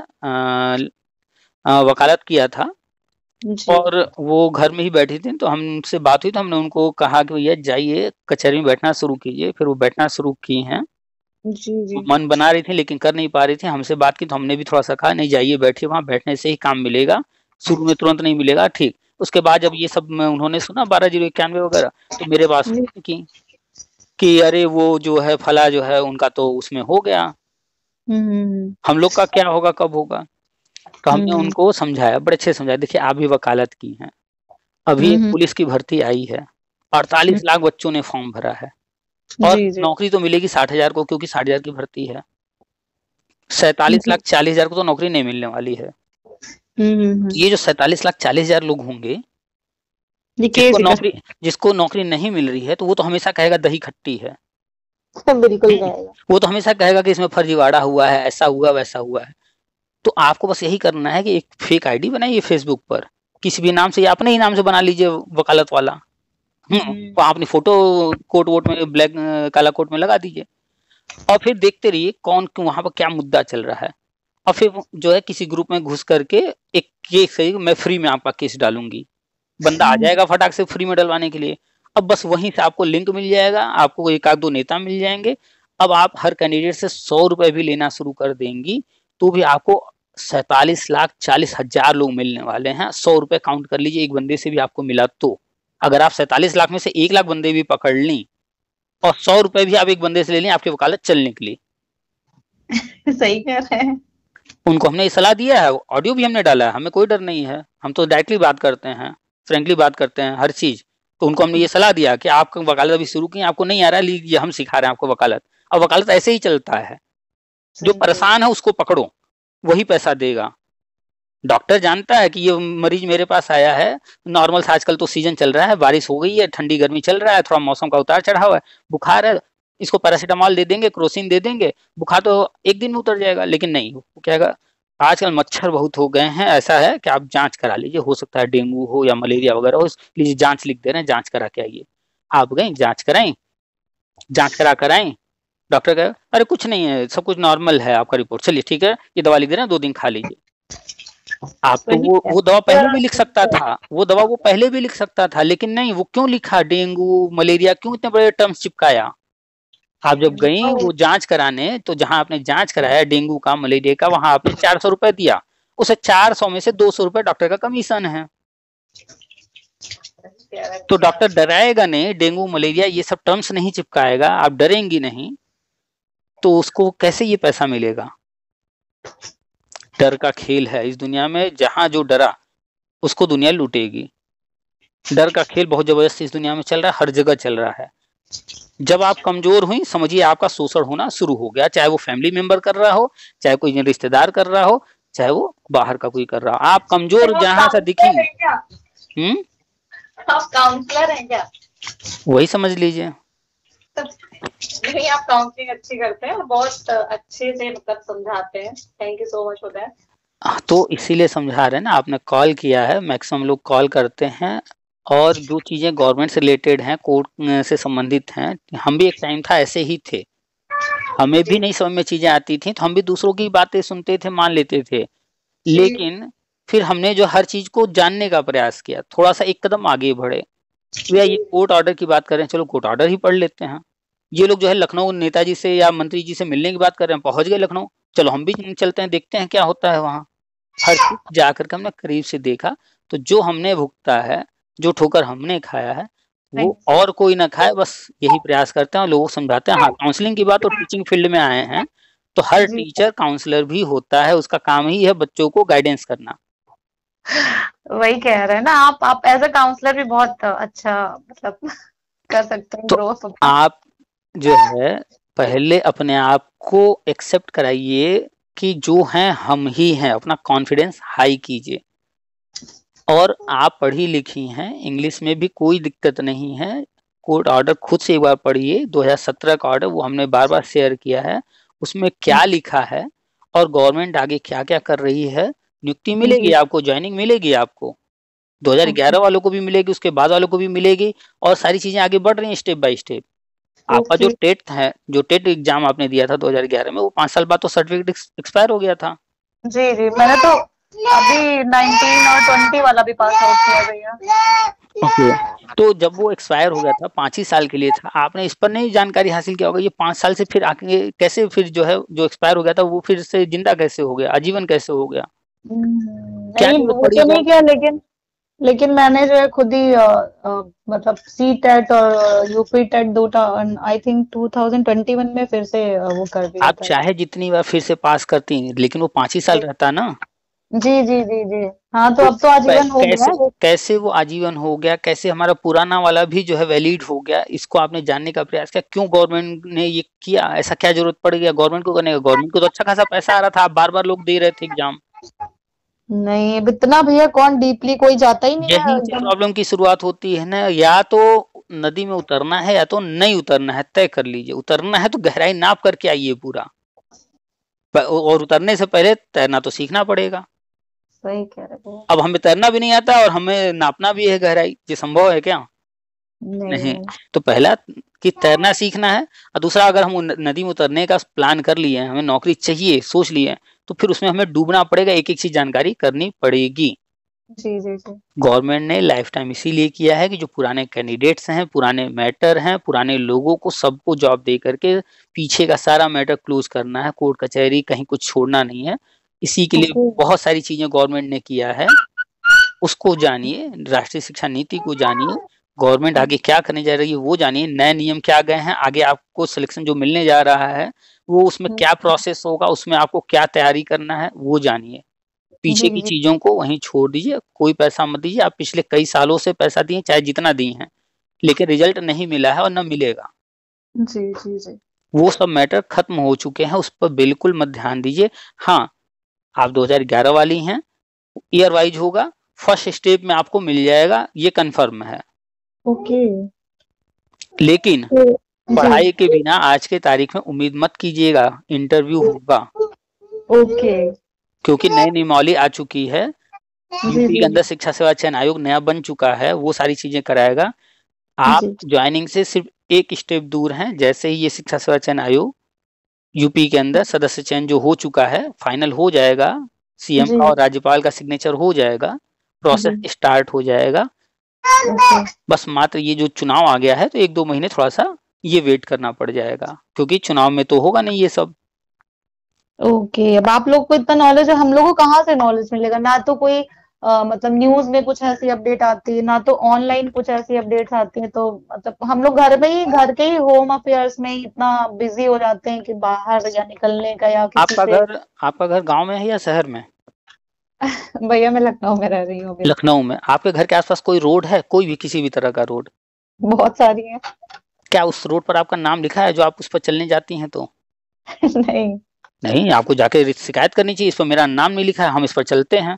वकालत किया था और वो घर में ही बैठी थी तो हमसे बात हुई तो हमने उनको कहा कि भैया जाइए कचहरी में बैठना शुरू कीजिए फिर वो बैठना शुरू की हैं जी जी मन बना रही थी लेकिन कर नहीं पा रही थी हमसे बात की तो हमने भी थोड़ा सा कहा नहीं जाइए बैठिए वहाँ बैठने से ही काम मिलेगा शुरू में तुरंत नहीं मिलेगा ठीक उसके बाद जब ये सब मैं उन्होंने सुना बारह जीरो इक्यानवे वगैरह तो मेरे पास की कि अरे वो जो है फला जो है उनका तो उसमें हो गया हम्म, हम्म, हम्म। हम लोग का क्या होगा कब होगा तो हमने हम्म। उनको समझाया बड़े अच्छे समझाया देखिए आप भी वकालत की हैं अभी हम्म, हम्म। पुलिस की भर्ती आई है अड़तालीस लाख बच्चों ने फॉर्म भरा है और जी, जी. नौकरी तो मिलेगी साठ हजार को क्योंकि साठ हजार की भर्ती है सैतालीस लाख चालीस हजार को तो नौकरी नहीं मिलने वाली है ये जो सैतालीस लाख चालीस हजार लोग होंगे जिसको नौकरी जिसको नौकरी नहीं मिल रही है तो वो तो हमेशा कहेगा दही खट्टी है बिल्कुल वो तो हमेशा कहेगा कि इसमें फर्जीवाड़ा हुआ है ऐसा हुआ वैसा हुआ है तो आपको बस यही करना है कि एक फेक आईडी बनाइए फेसबुक पर किसी भी नाम से या अपने ही नाम से बना लीजिए वकालत वाला हम्म, हम्म। तो आप अपनी फोटो कोट वोट में ब्लैक काला कोट में लगा दीजिए और फिर देखते रहिए कौन क्यों वहां पर क्या मुद्दा चल रहा है और फिर जो है किसी ग्रुप में घुस करके एक केस है मैं फ्री में आपका केस डालूंगी बंदा आ हम्म। जाएगा फटाक से फ्री में डलवाने के लिए अब बस वहीं से आपको लिंक मिल जाएगा आपको एक आध दो नेता मिल जाएंगे अब आप हर कैंडिडेट से सौ रुपए भी लेना शुरू कर देंगी तो भी आपको सैतालीस लाख चालीस हजार लोग मिलने वाले हैं सौ रुपए काउंट कर लीजिए एक बंदे से भी आपको मिला तो अगर आप सैतालीस लाख में से एक लाख बंदे भी पकड़ लें और सौ रुपए भी आप एक बंदे से ले लें आपकी वकालत चलने के लिए सही कह रहे हैं उनको हमने ये सलाह दिया है ऑडियो भी हमने डाला है हमें कोई डर नहीं है हम तो डायरेक्टली बात करते हैं फ्रेंकली बात करते हैं हर चीज तो उनको हमने ये सलाह दिया कि आपका वकालत अभी शुरू की आपको नहीं आ रहा है लीजिए हम सिखा रहे हैं आपको वकालत और वकालत ऐसे ही चलता है जो परेशान है उसको पकड़ो वही पैसा देगा डॉक्टर जानता है कि ये मरीज मेरे पास आया है नॉर्मल से आजकल तो सीजन चल रहा है बारिश हो गई है ठंडी गर्मी चल रहा है थोड़ा मौसम का उतार चढ़ाव है बुखार है इसको पैरासीटामॉल दे देंगे क्रोसिन दे देंगे बुखार तो एक दिन में उतर जाएगा लेकिन नहीं वो क्या आजकल मच्छर बहुत हो गए हैं ऐसा है कि आप जांच करा लीजिए हो सकता है डेंगू हो या मलेरिया वगैरह हो प्लीज जांच लिख दे रहे हैं जांच करा के आइए आप गए जांच कराएं जांच करा कराएं डॉक्टर कह अरे कुछ नहीं है सब कुछ नॉर्मल है आपका रिपोर्ट चलिए ठीक है ये दवा लिख दे रहे हैं दो दिन खा लीजिए आप हाँ, तो वो वो दवा पहले भी लिख तो सकता था वो दवा वो पहले भी लिख सकता था लेकिन नहीं वो क्यों लिखा डेंगू मलेरिया क्यों इतने बड़े टर्म्स चिपकाया आप जब गई तो। वो जांच कराने तो जहां आपने जांच कराया डेंगू का मलेरिया का वहां आपने चार सौ रुपए दिया उसे चार सौ में से दो सौ रुपए डॉक्टर का कमीशन है तो डॉक्टर डराएगा नहीं डेंगू मलेरिया ये सब टर्म्स नहीं चिपकाएगा आप डरेंगी नहीं तो उसको कैसे ये पैसा मिलेगा डर का खेल है इस दुनिया में जहां जो डरा उसको दुनिया लूटेगी डर का खेल बहुत जबरदस्त इस दुनिया में चल रहा है हर जगह चल रहा है जब आप कमजोर हुई समझिए आपका शोषण होना शुरू हो गया चाहे वो फैमिली मेंबर कर रहा हो चाहे कोई रिश्तेदार कर रहा हो चाहे वो बाहर का कोई कर रहा हो आप कमजोर जहां से दिखी हम्म काउंसलर हैं क्या वही समझ लीजिए नहीं आप काउंसलिंग अच्छी करते हैं और बहुत अच्छे से मतलब समझाते हैं thank you so much for that तो इसीलिए समझा रहे हैं ना आपने कॉल किया है मैक्सिमम लोग कॉल करते हैं और जो चीज़ें गवर्नमेंट से रिलेटेड हैं कोर्ट से संबंधित हैं हम भी एक टाइम था ऐसे ही थे हमें भी नहीं समझ में चीज़ें आती थी तो हम भी दूसरों की बातें सुनते थे मान लेते थे लेकिन फिर हमने जो हर चीज़ को जानने का प्रयास किया थोड़ा सा एक कदम आगे बढ़े भैया तो ये कोर्ट ऑर्डर की बात करें चलो कोर्ट ऑर्डर ही पढ़ लेते हैं ये लोग जो है लखनऊ नेताजी से या मंत्री जी से मिलने की बात कर रहे हैं पहुंच गए लखनऊ चलो हम भी चलते हैं देखते हैं क्या होता है वहाँ हर चीज जाकर के हमने करीब से देखा तो जो हमने भुगता है जो ठोकर हमने खाया है वो और कोई ना खाए बस यही प्रयास करते हैं और लोगों को समझाते हैं हाँ काउंसलिंग की बात और टीचिंग फील्ड में आए हैं तो हर टीचर काउंसलर भी होता है उसका काम ही है बच्चों को गाइडेंस करना वही कह रहे हैं ना आप आप एज अ काउंसलर भी बहुत अच्छा मतलब कर सकते हैं तो आप जो है पहले अपने आप को एक्सेप्ट कराइए कि जो है हम ही हैं अपना कॉन्फिडेंस हाई कीजिए और आप पढ़ी लिखी हैं इंग्लिश में भी कोई दिक्कत नहीं है कोर्ट ऑर्डर खुद से एक बार पढ़िए 2017 का ऑर्डर वो हमने बार बार शेयर किया है उसमें क्या हम्म। लिखा है और गवर्नमेंट आगे क्या क्या कर रही है नियुक्ति मिलेगी आपको ज्वाइनिंग मिलेगी आपको 2011 वालों को भी मिलेगी उसके बाद वालों को भी मिलेगी और सारी चीजें आगे बढ़ रही हैं स्टेप बाय स्टेप आपका जो टेट है जो टेट एग्जाम आपने दिया था 2011 में वो पांच साल बाद तो सर्टिफिकेट एक्सपायर हो गया था जी जी मैंने तो अभी 19 और 20 वाला भी पास आउट किया भैया ओके तो जब वो एक्सपायर हो गया था पांच ही साल के लिए था आपने इस पर नहीं जानकारी हासिल किया होगा ये पांच साल से फिर आगे कैसे फिर जो है जो एक्सपायर हो गया था वो फिर से जिंदा कैसे हो गया आजीवन कैसे हो गया हम्म, नहीं मुझे तो नहीं किया लेकिन लेकिन मैंने जो है खुद ही मतलब सी टेट e और यूपी टेट e दो आई थिंक 2021 में फिर से वो कर दिया आप चाहे जितनी बार फिर से पास करती हैं लेकिन वो पांच ही साल रहता ना जी जी जी जी हाँ तो, तो अब तो आजीवन हो कैसे, गया कैसे वो आजीवन हो गया कैसे हमारा पुराना वाला भी जो है वैलिड हो गया इसको आपने जानने का प्रयास किया क्यों गवर्नमेंट ने ये किया ऐसा क्या जरूरत पड़ गया गवर्नमेंट को करने का गवर्नमेंट को तो अच्छा खासा पैसा आ रहा था आप बार बार लोग दे रहे थे एग्जाम नहीं अब इतना भैया कौन डीपली कोई जाता ही नहीं यही प्रॉब्लम तो की शुरुआत होती है ना या तो नदी में उतरना है या तो नहीं उतरना है तय कर लीजिए उतरना है तो गहराई नाप करके आइए पूरा और उतरने से पहले तैरना तो सीखना पड़ेगा सही कह रहे हैं अब हमें तैरना भी नहीं आता और हमें नापना भी है गहराई ये संभव है क्या नहीं, नहीं। तो पहला कि तैरना सीखना है और दूसरा अगर हम नदी में उतरने का प्लान कर लिए हमें नौकरी चाहिए सोच लिए तो फिर उसमें हमें डूबना पड़ेगा एक एक चीज जानकारी करनी पड़ेगी गवर्नमेंट ने लाइफ टाइम इसीलिए किया है कि जो पुराने कैंडिडेट्स हैं पुराने मैटर हैं पुराने लोगों को सबको जॉब दे करके पीछे का सारा मैटर क्लोज करना है कोर्ट कचहरी कहीं कुछ छोड़ना नहीं है इसी के लिए बहुत सारी चीजें गवर्नमेंट ने किया है उसको जानिए राष्ट्रीय शिक्षा नीति को जानिए गवर्नमेंट आगे क्या करने जा रही है वो जानिए नए नियम क्या गए हैं आगे आपको सिलेक्शन जो मिलने जा रहा है वो उसमें क्या प्रोसेस हम्म। होगा उसमें आपको क्या तैयारी करना है वो जानिए पीछे हम्म, की हम्म। चीजों को वहीं छोड़ दीजिए कोई पैसा मत दीजिए आप पिछले कई सालों से पैसा दिए चाहे जितना दिए हैं लेकिन रिजल्ट नहीं मिला है और न मिलेगा जी जी जी वो सब मैटर खत्म हो चुके हैं उस पर बिल्कुल मत ध्यान दीजिए हाँ आप 2011 वाली हैं ईयर वाइज होगा फर्स्ट स्टेप में आपको मिल जाएगा ये कंफर्म है ओके लेकिन तो पढ़ाई के बिना आज के तारीख में उम्मीद मत कीजिएगा इंटरव्यू होगा ओके क्योंकि नई नियमावली आ चुकी है यूपी के अंदर शिक्षा सेवा चयन आयोग नया बन चुका है वो सारी चीजें कराएगा आप ज्वाइनिंग से सिर्फ एक स्टेप दूर हैं जैसे ही ये शिक्षा सेवा चयन आयोग यूपी के अंदर सदस्य चयन जो हो चुका है फाइनल हो जाएगा सीएम का और राज्यपाल का सिग्नेचर हो जाएगा प्रोसेस स्टार्ट हो जाएगा बस मात्र ये जो चुनाव आ गया है तो एक दो महीने थोड़ा सा ये वेट करना पड़ जाएगा क्योंकि चुनाव में तो होगा नहीं ये सब ओके okay, अब आप लोग को इतना नॉलेज है हम लोग को कहाँ से नॉलेज मिलेगा ना तो कोई आ, मतलब न्यूज में कुछ ऐसी अपडेट आती है ना तो ऑनलाइन कुछ ऐसी अपडेट्स आती है तो मतलब हम लोग घर में ही घर के ही होम अफेयर्स में इतना बिजी हो जाते हैं कि बाहर या निकलने का या किसी आपका घर आपका घर गांव में है या शहर में भैया मैं लखनऊ में रह रही हूँ लखनऊ में आपके घर के आसपास कोई रोड है कोई भी किसी भी तरह का रोड बहुत सारी है क्या उस रोड पर आपका नाम लिखा है जो आप उस पर चलने जाती हैं तो नहीं नहीं आपको जाके शिकायत करनी चाहिए इस पर मेरा नाम नहीं लिखा है हम इस पर चलते हैं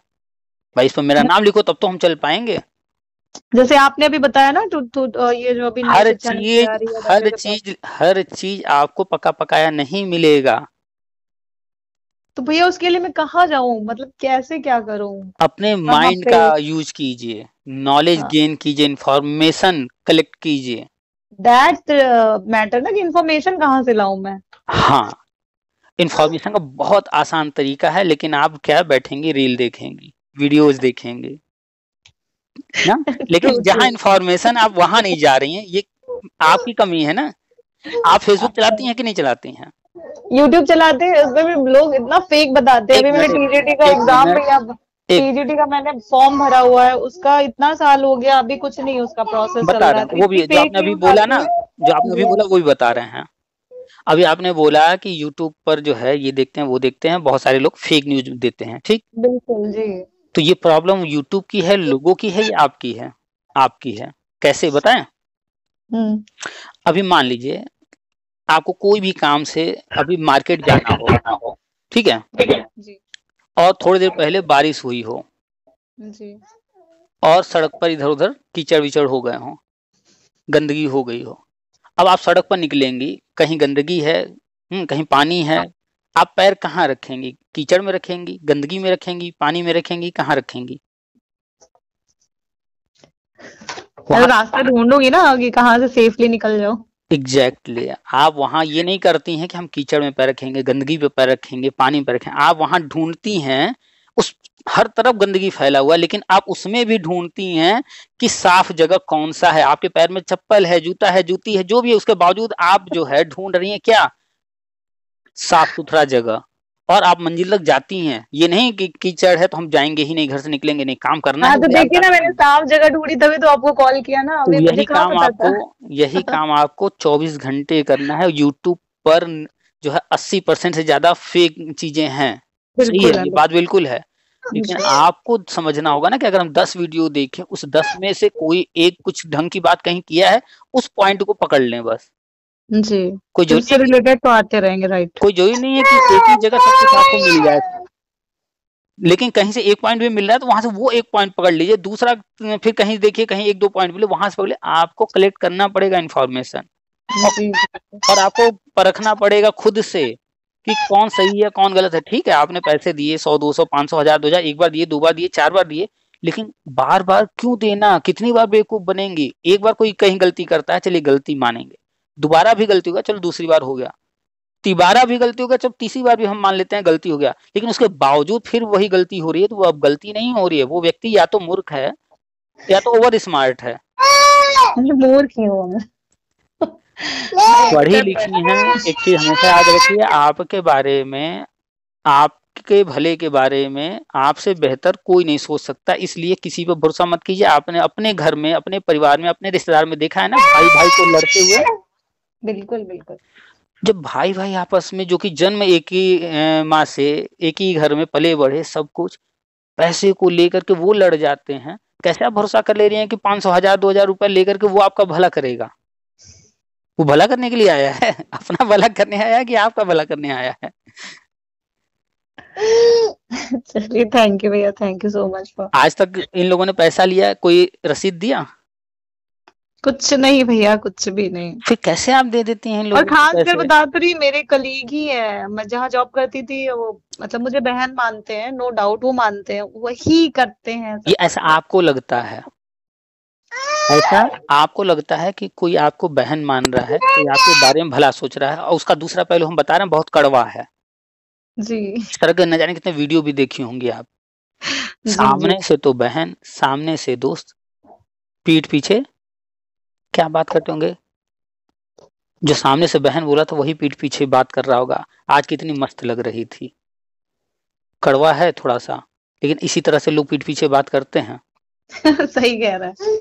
भाई इस पर मेरा नाम लिखो तब तो हम चल पाएंगे जैसे आपने अभी बताया ना तो, तो, तो ये जो अभी हर चीज हर चीज हर चीज आपको पका पकाया नहीं मिलेगा तो भैया उसके लिए मैं कहा जाऊं मतलब कैसे क्या करूं अपने माइंड का यूज कीजिए नॉलेज हाँ। गेन कीजिए इंफॉर्मेशन कलेक्ट कीजिए दैट मैटर uh, ना कि इन्फॉर्मेशन कहाँ से लाऊ मैं हाँ इन्फॉर्मेशन का बहुत आसान तरीका है लेकिन आप क्या बैठेंगे रील देखेंगे वीडियोस देखेंगे ना लेकिन जहाँ इन्फॉर्मेशन आप वहां नहीं जा रही हैं ये आपकी कमी है ना आप फेसबुक चलाती हैं कि नहीं चलाती हैं यूट्यूब चलाते हैं उसमें भी लोग इतना फेक बताते हैं अभी मेरे टीजीटी का एग्जाम भी पीजीटी का मैंने फॉर्म भरा हुआ है उसका इतना साल हो गया अभी कुछ नहीं उसका प्रोसेस बता रहा वो भी जो आपने अभी बोला ना जो आपने अभी बोला वो भी बता रहे हैं अभी आपने बोला कि यूट्यूब पर जो है ये देखते हैं वो देखते हैं बहुत सारे लोग फेक न्यूज देते हैं ठीक बिल्कुल जी तो ये प्रॉब्लम यूट्यूब की है लोगों की है या आपकी है आपकी है कैसे बताएं हम्म। अभी मान लीजिए आपको कोई भी काम से अभी मार्केट जाना हो ठीक है ठीक है जी और थोड़ी देर पहले बारिश हुई हो जी और सड़क पर इधर उधर कीचड़ विचड़ हो गए हो गंदगी हो गई हो अब आप सड़क पर निकलेंगी कहीं गंदगी है हम्म, कहीं पानी है आप पैर कहाँ रखेंगी कीचड़ में रखेंगी गंदगी में रखेंगी पानी में रखेंगी कहाँ रखेंगी रास्ता ढूंढोगी ना कि कहाँ से सेफली निकल जाओ एग्जैक्टली exactly. आप वहाँ ये नहीं करती हैं कि हम कीचड़ में पैर रखेंगे गंदगी पे पैर रखेंगे पानी पे रखेंगे आप वहाँ ढूंढती हैं उस हर तरफ गंदगी फैला हुआ है लेकिन आप उसमें भी ढूंढती हैं कि साफ जगह कौन सा है आपके पैर में चप्पल है जूता है जूती है जो भी है उसके बावजूद आप जो है ढूंढ रही है क्या साफ सुथरा जगह और आप मंजिल तक जाती हैं ये नहीं कि कीचड़ है तो हम जाएंगे ही नहीं घर से निकलेंगे नहीं काम करना हाँ, है तो, तो देखिए ना मैंने साफ जगह ढूंढी तभी तो आपको कॉल किया ना तो, तो, तो यही काम आपको यही काम आपको 24 घंटे करना है यूट्यूब पर जो है 80 परसेंट से ज्यादा फेक चीजें हैं सही है ये हाँ। बात बिल्कुल है लेकिन आपको समझना होगा ना कि अगर हम दस वीडियो देखें उस दस में से कोई एक कुछ ढंग की बात कहीं किया है उस पॉइंट को पकड़ लें बस जी कोई जरूरी रिलेटेड तो आते रहेंगे राइट कोई जरूरी नहीं है कि एक ही जगह सब कुछ आपको मिल जाए लेकिन कहीं से एक पॉइंट भी मिल रहा है तो वहां से वो एक पॉइंट पकड़ लीजिए दूसरा फिर कहीं देखिए कहीं एक दो पॉइंट मिले वहां से पकड़े आपको कलेक्ट करना पड़ेगा इन्फॉर्मेशन और आपको परखना पड़ेगा खुद से कि कौन सही है कौन गलत है ठीक है आपने पैसे दिए सौ दो सौ पांच सौ हजार दो हजार एक बार दिए दो बार दिए चार बार दिए लेकिन बार बार क्यों देना कितनी बार बेवकूफ बनेंगे एक बार कोई कहीं गलती करता है चलिए गलती मानेंगे दोबारा भी गलती होगा चलो दूसरी बार हो गया तिबारा भी गलती हो गया जब तीसरी बार भी हम मान लेते हैं गलती हो गया लेकिन उसके बावजूद फिर वही गलती हो रही है तो वो अब गलती नहीं हो रही है वो व्यक्ति या तो मूर्ख है या तो ओवर स्मार्ट है मूर्ख पढ़ी लिखी है एक चीज हमेशा याद रखिए आपके बारे में आपके भले के बारे में आपसे बेहतर कोई नहीं सोच सकता इसलिए किसी पर भरोसा मत कीजिए आपने अपने घर में अपने परिवार में अपने रिश्तेदार में देखा है ना भाई भाई को लड़ते हुए बिल्कुल बिल्कुल जब भाई भाई आपस में जो कि जन्म एक ही माँ से एक ही घर में पले बढ़े सब कुछ पैसे को लेकर के वो लड़ जाते हैं कैसे आप भरोसा कर ले रही हैं कि पांच सौ हजार दो हजार रुपए लेकर के वो आपका भला करेगा वो भला करने के लिए आया है अपना भला करने आया है कि आपका भला करने आया है चलिए थैंक यू भैया thank you so much for आज तक इन लोगों ने पैसा लिया कोई रसीद दिया कुछ नहीं भैया कुछ भी नहीं फिर कैसे आप दे देती हैं और खास कर बता तो रही मेरे कलीग ही है मैं जहाँ जॉब करती थी वो मतलब मुझे बहन मानते हैं नो डाउट वो मानते हैं वही करते हैं ये ऐसा आपको लगता है ऐसा आपको लगता है कि कोई आपको बहन मान रहा है कोई आपके बारे में भला सोच रहा है और उसका दूसरा पहलू हम बता रहे हैं बहुत कड़वा है जी इस तरह के न जाने कितने वीडियो भी देखी होंगी आप सामने से तो बहन सामने से दोस्त पीठ पीछे क्या बात करते होंगे जो सामने से बहन बोला था वही पीठ पीछे बात कर रहा होगा आज कितनी मस्त लग रही थी कड़वा है थोड़ा सा लेकिन इसी तरह से लोग पीठ पीछे बात करते हैं सही कह रहा है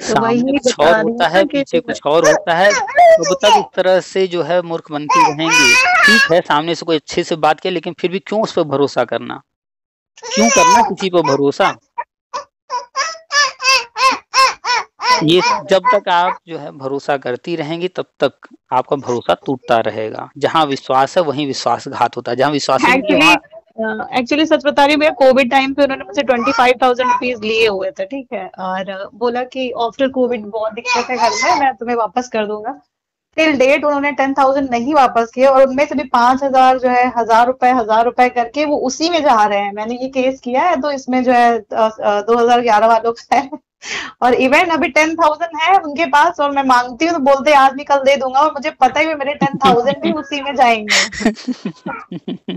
तो सामने कुछ और होता है पीछे कुछ और होता है तो बता इस तरह से जो है मूर्ख बनती रहेंगी ठीक है सामने से कोई अच्छे से बात किया लेकिन फिर भी क्यों उस पर भरोसा करना क्यों करना किसी पर भरोसा ये जब तक आप जो है भरोसा करती रहेंगी तब तक आपका भरोसा टूटता रहेगा जहाँ विश्वास है वहीं विश्वासघात होता है जहाँ विश्वास एक्चुअली सच बता रही भैया कोविड टाइम पे उन्होंने मुझसे ट्वेंटी फाइव थाउजेंड रुपीज लिए हुए थे ठीक है और बोला कि आफ्टर कोविड बहुत दिक्कत है घर में मैं तुम्हें वापस कर दूंगा टिल डेट उन्होंने टेन थाउजेंड नहीं वापस किए और उनमें से भी पांच हजार जो है हजार रुपए हजार रुपए करके वो उसी में जा रहे हैं मैंने ये केस किया है तो इसमें जो है दो हजार ग्यारह वालों का है और इवेंट अभी टेन थाउजेंड है उनके पास और मैं मांगती हूँ तो बोलते आज भी कल दे दूंगा और मुझे पता ही मेरे टेन थाउजेंड भी उसी में जाएंगे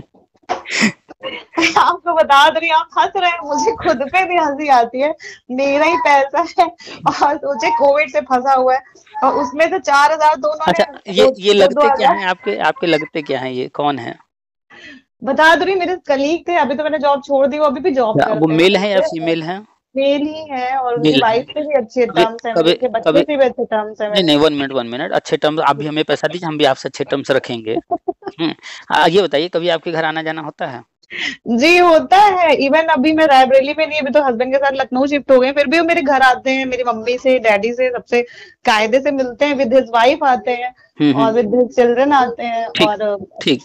आपको बता दे रही आप हंस रहे हैं मुझे खुद पे भी हंसी आती है मेरा ही पैसा है और सोचे कोविड से फंसा हुआ है और उसमें से चार हजार दोनों अच्छा, ये दो, ये लगते क्या है आपके आपके लगते क्या है ये कौन है बता दो रही मेरे कलीग थे अभी तो मैंने जॉब छोड़ दी वो अभी भी जॉब अच्छा, वो मेल है या फीमेल है मेल ही है और उनकी वाइफ भी अच्छे टर्म्स हैं उनके बच्चे भी अच्छे टर्म्स हैं नहीं नहीं वन मिनट वन मिनट अच्छे टर्म्स आप भी हमें पैसा दीजिए हम भी आपसे अच्छे टर्म्स रखेंगे हम्म, बताइए कभी आपके घर आना जाना होता है जी होता है इवन अभी मैं रायबरेली में नहीं अभी तो हस्बैंड के साथ लखनऊ शिफ्ट हो गए फिर भी वो मेरे घर आते हैं मेरी मम्मी से डैडी से सबसे कायदे से मिलते हैं विद हिज वाइफ आते हैं हम्म, हम्म। और विद हिज चिल्ड्रन आते हैं और ठीक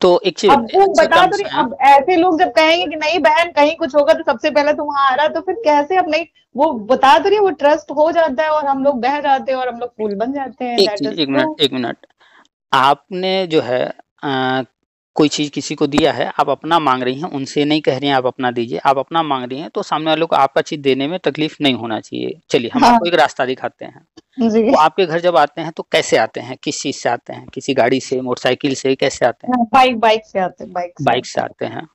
तो एक चीज अब वो बता दो तो अब ऐसे लोग जब कहेंगे कि नहीं बहन कहीं कुछ होगा तो सबसे पहले तो वहां आ रहा तो फिर कैसे अब नहीं वो बता दो तो रही वो ट्रस्ट हो जाता है और हम लोग बह जाते हैं और हम लोग फूल बन जाते हैं एक मिनट एक मिनट आपने जो है कोई चीज़ किसी को दिया है आप अपना मांग रही हैं उनसे नहीं कह रही हैं आप अपना दीजिए आप अपना मांग रही हैं तो सामने वाले को आपका चीज़ देने में तकलीफ नहीं होना चाहिए चलिए हम हाँ। आपको एक रास्ता दिखाते हैं वो आपके घर जब आते हैं तो कैसे आते हैं किस चीज़ से आते हैं किसी गाड़ी से मोटरसाइकिल से कैसे आते हैं हाँ, बाइक बाइक से आते हैं बाइक बाइक से आते हैं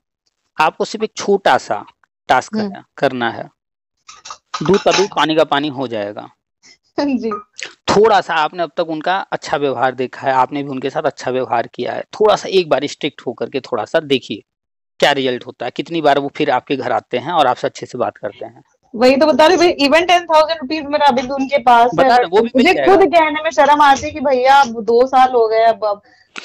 आपको सिर्फ एक छोटा सा टास्क हम्म। करना है दूध का दूध पानी का पानी हो जाएगा जी थोड़ा सा आपने अब तक उनका अच्छा व्यवहार देखा है आपने भी उनके साथ अच्छा व्यवहार किया है थोड़ा सा एक बार स्ट्रिक्ट होकर के थोड़ा सा देखिए क्या रिजल्ट होता है कितनी बार वो फिर आपके घर आते हैं और आपसे अच्छे से बात करते हैं वही तो बता भाई इवन टेन थाउजेंड रुपीज मेरा अभी भी तो उनके पास है वो भी मुझे खुद कहने में शर्म आती है कि भैया अब दो साल हो गए अब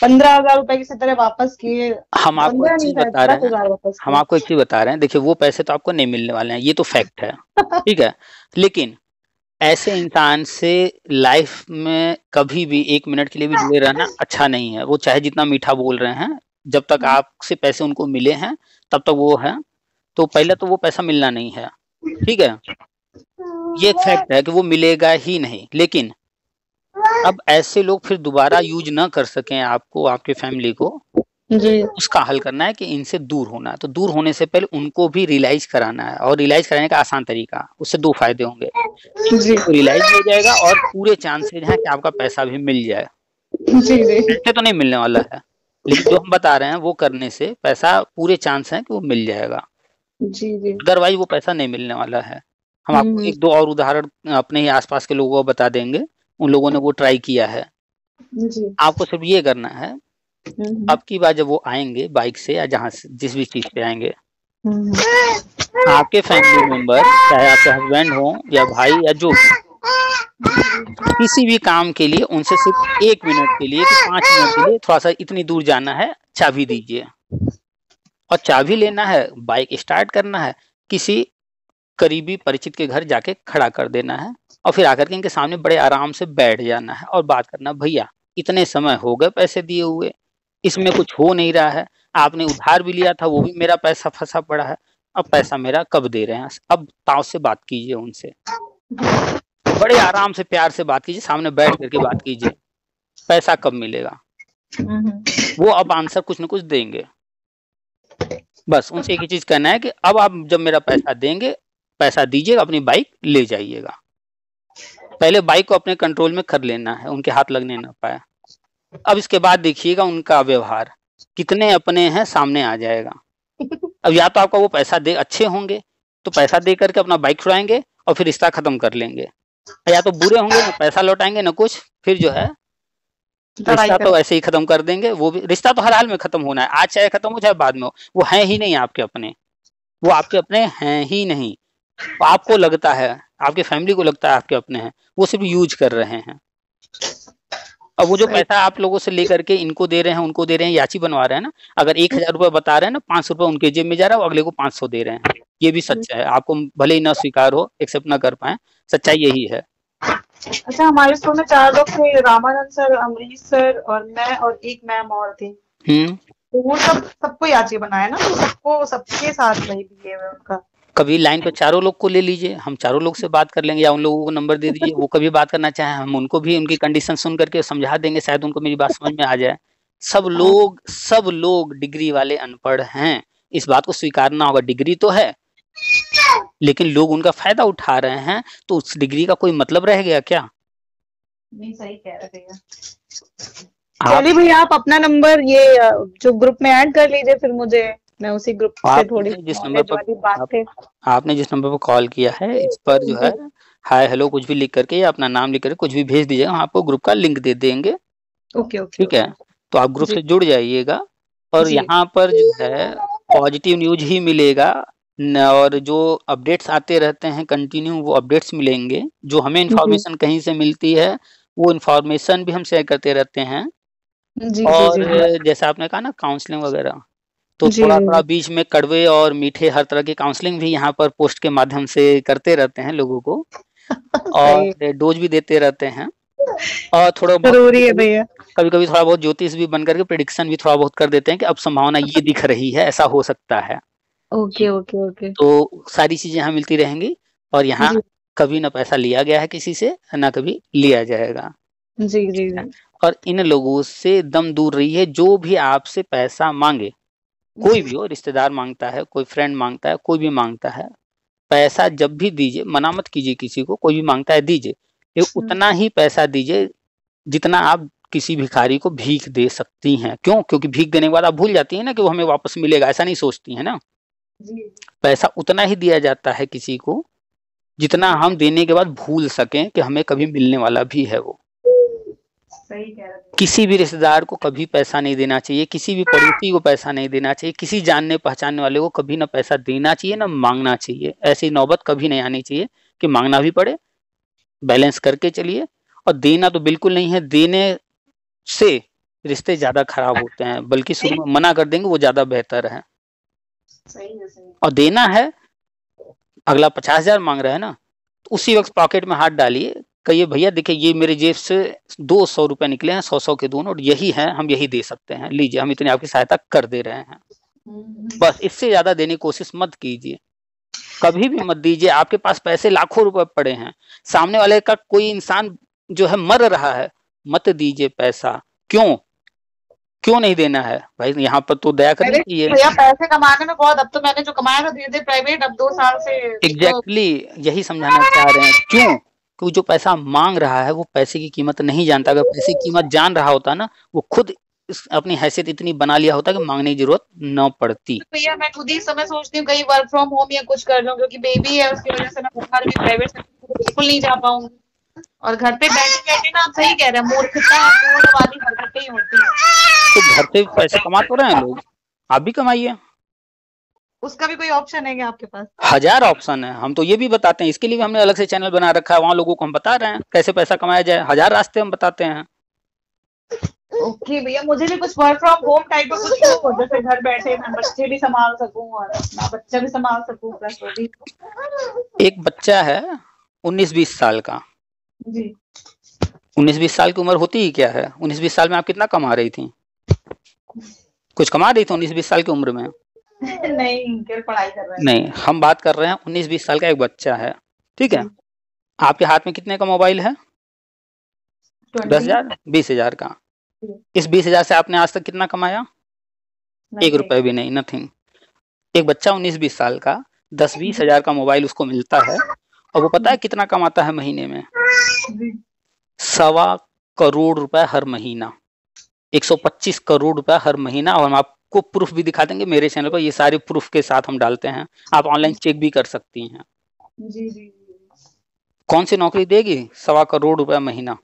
पंद्रह हजार रुपए किसी तरह वापस किए हम आपको एक चीज बता रहे हैं हम आपको एक चीज बता रहे हैं देखिए वो पैसे तो आपको नहीं मिलने वाले हैं ये तो फैक्ट है ठीक है लेकिन ऐसे इंसान से लाइफ में कभी भी एक मिनट के लिए भी जुड़े रहना अच्छा नहीं है वो चाहे जितना मीठा बोल रहे हैं जब तक हम्म। आपसे पैसे उनको मिले हैं तब तक वो है तो पहले तो वो पैसा मिलना नहीं है ठीक है ये एक फैक्ट है कि वो मिलेगा ही नहीं लेकिन अब ऐसे लोग फिर दोबारा यूज ना कर सकें आपको आपके फैमिली को उसका हल करना है कि इनसे दूर होना है तो दूर होने से पहले उनको भी रियलाइज कराना है और रियलाइज कराने का आसान तरीका उससे दो फायदे होंगे तो रियलाइज हो जाएगा और पूरे चांसेज है कि आपका पैसा भी मिल जाए जी तो नहीं मिलने वाला है लेकिन जो हम बता रहे हैं वो करने से पैसा पूरे चांस है कि वो मिल जाएगा जी जी अदरवाइज वो पैसा नहीं मिलने वाला है हम आपको हम्म। एक दो और उदाहरण अपने ही आसपास के लोगों को बता देंगे उन लोगों ने वो ट्राई किया है जी आपको सिर्फ ये करना है हम्म। अब की बार जब वो आएंगे बाइक से या जहाँ से जिस भी चीज पे आएंगे हम्म। आपके फैमिली मेंबर चाहे आपके हस्बैंड हो या भाई या जो किसी भी काम के लिए उनसे सिर्फ एक मिनट के लिए पांच मिनट के लिए थोड़ा सा इतनी दूर जाना है चाबी दीजिए और चाबी लेना है बाइक स्टार्ट करना है किसी करीबी परिचित के घर जाके खड़ा कर देना है और फिर आकर के इनके सामने बड़े आराम से बैठ जाना है और बात करना भैया इतने समय हो गए पैसे दिए हुए इसमें कुछ हो नहीं रहा है आपने उधार भी लिया था वो भी मेरा पैसा फंसा पड़ा है अब पैसा मेरा कब दे रहे हैं अब ताव से बात कीजिए उनसे बड़े आराम से प्यार से बात कीजिए सामने बैठ करके बात कीजिए पैसा कब मिलेगा हम्म। वो अब आंसर कुछ ना कुछ देंगे बस उनसे एक ही चीज कहना है कि अब आप जब मेरा पैसा देंगे पैसा दीजिएगा अपनी बाइक ले जाइएगा पहले बाइक को अपने कंट्रोल में कर लेना है उनके हाथ लगने ना पाया अब इसके बाद देखिएगा उनका व्यवहार कितने अपने हैं सामने आ जाएगा अब या तो आपका वो पैसा दे अच्छे होंगे तो पैसा दे करके अपना बाइक छुड़ाएंगे और फिर रिश्ता खत्म कर लेंगे या तो बुरे होंगे ना पैसा लौटाएंगे ना कुछ फिर जो है रिश्ता तो ऐसे ही खत्म कर देंगे वो भी रिश्ता तो हर हाल में खत्म होना है आज चाहे खत्म हो चाहे बाद में हो वो है ही नहीं आपके अपने वो आपके अपने हैं ही नहीं आपको लगता है आपके फैमिली को लगता है आपके अपने हैं वो सिर्फ यूज कर रहे हैं अब वो जो पैसा आप लोगों से लेकर के इनको दे रहे हैं उनको दे रहे हैं याची बनवा रहे हैं ना अगर एक हजार रुपया बता रहे हैं ना पांच सौ रुपया उनके जेब में जा रहा है अगले को पांच सौ दे रहे हैं ये भी सच है आपको भले ही ना स्वीकार हो एक्सेप्ट ना कर पाए सच्चाई यही है अच्छा हमारे स्कूल में चार लोग थे रामानंद सर अमरीश सर और मैं और एक मैम और थी हम्म। तो वो सब सबको याची बनाया ना तो सबको सबके साथ नहीं बिहेव उनका कभी लाइन पर चारों लोग को ले लीजिए हम चारों लोग से बात कर लेंगे या उन लोगों को नंबर दे दीजिए वो कभी बात करना चाहे हम उनको भी उनकी कंडीशन सुन करके समझा देंगे शायद उनको मेरी बात समझ में आ जाए सब हाँ। लोग सब लोग डिग्री वाले अनपढ़ हैं इस बात को स्वीकारना होगा डिग्री तो है लेकिन लोग उनका फायदा उठा रहे हैं तो उस डिग्री का कोई मतलब रह गया क्या नहीं सही कह रहे चलिए भैया आप अपना नंबर ये जो ग्रुप में ऐड कर लीजिए फिर मुझे मैं उसी ग्रुप से थोड़ी जिस नंबर पर आप, आपने जिस नंबर पर कॉल किया है इस पर जो है हाय हेलो कुछ भी लिख करके या अपना नाम लिख करके कुछ भी भेज दीजिएगा हम आपको ग्रुप का लिंक दे देंगे ओके ओके ठीक है तो आप ग्रुप से जुड़ जाइएगा और यहाँ पर जो है पॉजिटिव न्यूज ही मिलेगा और जो अपडेट्स आते रहते हैं कंटिन्यू वो अपडेट्स मिलेंगे जो हमें इन्फॉर्मेशन कहीं से मिलती है वो इन्फॉर्मेशन भी हम शेयर करते रहते हैं जी, और जी, जी, जैसा आपने कहा ना काउंसलिंग वगैरह तो थोड़ा थोड़ा बीच में कड़वे और मीठे हर तरह की काउंसलिंग भी यहाँ पर पोस्ट के माध्यम से करते रहते हैं लोगों को और डोज भी देते रहते हैं और थोड़ा बहुत है भैया कभी कभी थोड़ा बहुत ज्योतिष भी बनकर के प्रिडिक्शन भी थोड़ा बहुत कर देते हैं कि अब संभावना ये दिख रही है ऐसा हो सकता है ओके ओके ओके तो सारी चीजें यहाँ मिलती रहेंगी और यहाँ कभी ना पैसा लिया गया है किसी से ना कभी लिया जाएगा जी जी और इन लोगों से दम दूर रही है जो भी आपसे पैसा मांगे कोई भी हो रिश्तेदार मांगता है कोई फ्रेंड मांगता है कोई भी मांगता है पैसा जब भी दीजिए मनामत कीजिए किसी को कोई भी मांगता है दीजिए हम्म। उतना ही पैसा दीजिए जितना आप किसी भिखारी को भीख दे सकती हैं क्यों क्योंकि भीख देने के बाद आप भूल जाती है ना कि वो हमें वापस मिलेगा ऐसा नहीं सोचती है ना पैसा उतना ही दिया जाता है किसी को जितना हम देने के बाद भूल सकें कि हमें कभी मिलने वाला भी है वो किसी भी रिश्तेदार को कभी पैसा नहीं देना चाहिए किसी भी पड़ोसी को पैसा नहीं देना चाहिए किसी जानने पहचानने वाले को कभी ना पैसा देना चाहिए ना मांगना चाहिए ऐसी नौबत कभी नहीं आनी चाहिए कि मांगना भी पड़े बैलेंस करके चलिए और देना तो बिल्कुल नहीं है देने से रिश्ते ज्यादा खराब होते हैं बल्कि शुरू में मना कर देंगे वो ज्यादा बेहतर है सही है सही और देना है अगला पचास हजार मांग रहा है ना तो उसी वक्त पॉकेट में हाथ डालिए कहिए भैया देखिए ये मेरे जेब से दो सौ रुपये निकले हैं सौ सौ के दोनों और यही है हम यही दे सकते हैं लीजिए हम इतनी आपकी सहायता कर दे रहे हैं बस इससे ज्यादा देने की कोशिश मत कीजिए कभी भी मत दीजिए आपके पास पैसे लाखों रुपए पड़े हैं सामने वाले का कोई इंसान जो है मर रहा है मत दीजिए पैसा क्यों क्यों नहीं देना है भाई यहाँ पर तो दया करनी चाहिए पैसे कमाने में बहुत अब तो मैंने जो कमाया धीरे धीरे प्राइवेट अब दो साल से एग्जैक्टली exactly, यही समझाना हाँ, चाह रहे हैं क्यों क्योंकि जो पैसा मांग रहा है वो पैसे की कीमत नहीं जानता अगर पैसे की कीमत जान रहा होता ना वो खुद इस अपनी हैसियत इतनी बना लिया होता कि मांगने की जरूरत न पड़ती तो भैया मैं खुद ही समय सोचती हूँ कहीं वर्क फ्रॉम होम या कुछ कर लूँ क्योंकि बेबी है उसकी वजह से मैं बाहर भी प्राइवेट बिल्कुल नहीं जा पाऊंगी और घर पे बैठे बैठे ना आप सही कह रहे हैं मूर्खता वाली हरकतें ही होती है तो घर पे पैसे कमा तो रहे हैं लोग आप भी कमाइए उसका भी कोई ऑप्शन है क्या आपके पास हजार ऑप्शन है हम तो ये भी बताते हैं इसके लिए भी हमने अलग से चैनल बना रखा है वहाँ लोगों को हम बता रहे हैं कैसे पैसा कमाया जाए हजार रास्ते हम बताते हैं ओके भैया मुझे भी कुछ वर्क फ्रॉम होम टाइप का कुछ हो जैसे घर बैठे मैं बच्चे भी संभाल सकूं और अपना बच्चा भी संभाल सकूं प्लस वो भी एक बच्चा है उन्नीस बीस साल का जी उन्नीस बीस साल की उम्र होती ही क्या है उन्नीस बीस साल में आप कितना कमा रही थी कुछ कमा रही थी उन्नीस बीस साल की उम्र में नहीं केवल पढ़ाई कर रहे हैं नहीं हम बात कर रहे हैं उन्नीस बीस साल का एक बच्चा है ठीक है हम्म। आपके हाथ में कितने का मोबाइल है दस हजार बीस हजार का हम्म। इस बीस हजार से आपने आज तक कितना कमाया एक रुपए भी नहीं नथिंग एक बच्चा उन्नीस बीस साल का दस बीस हम्म। हजार का मोबाइल उसको मिलता है और वो पता है कितना कमाता है महीने में सवा करोड़ रुपए हर महीना 125 करोड़ रुपए हर महीना और हम आप आपको प्रूफ भी दिखा देंगे मेरे चैनल पर ये सारे प्रूफ के साथ हम डालते हैं आप ऑनलाइन चेक भी कर सकती हैं जी कौन सी नौकरी देगी सवा करोड़ रुपया महीना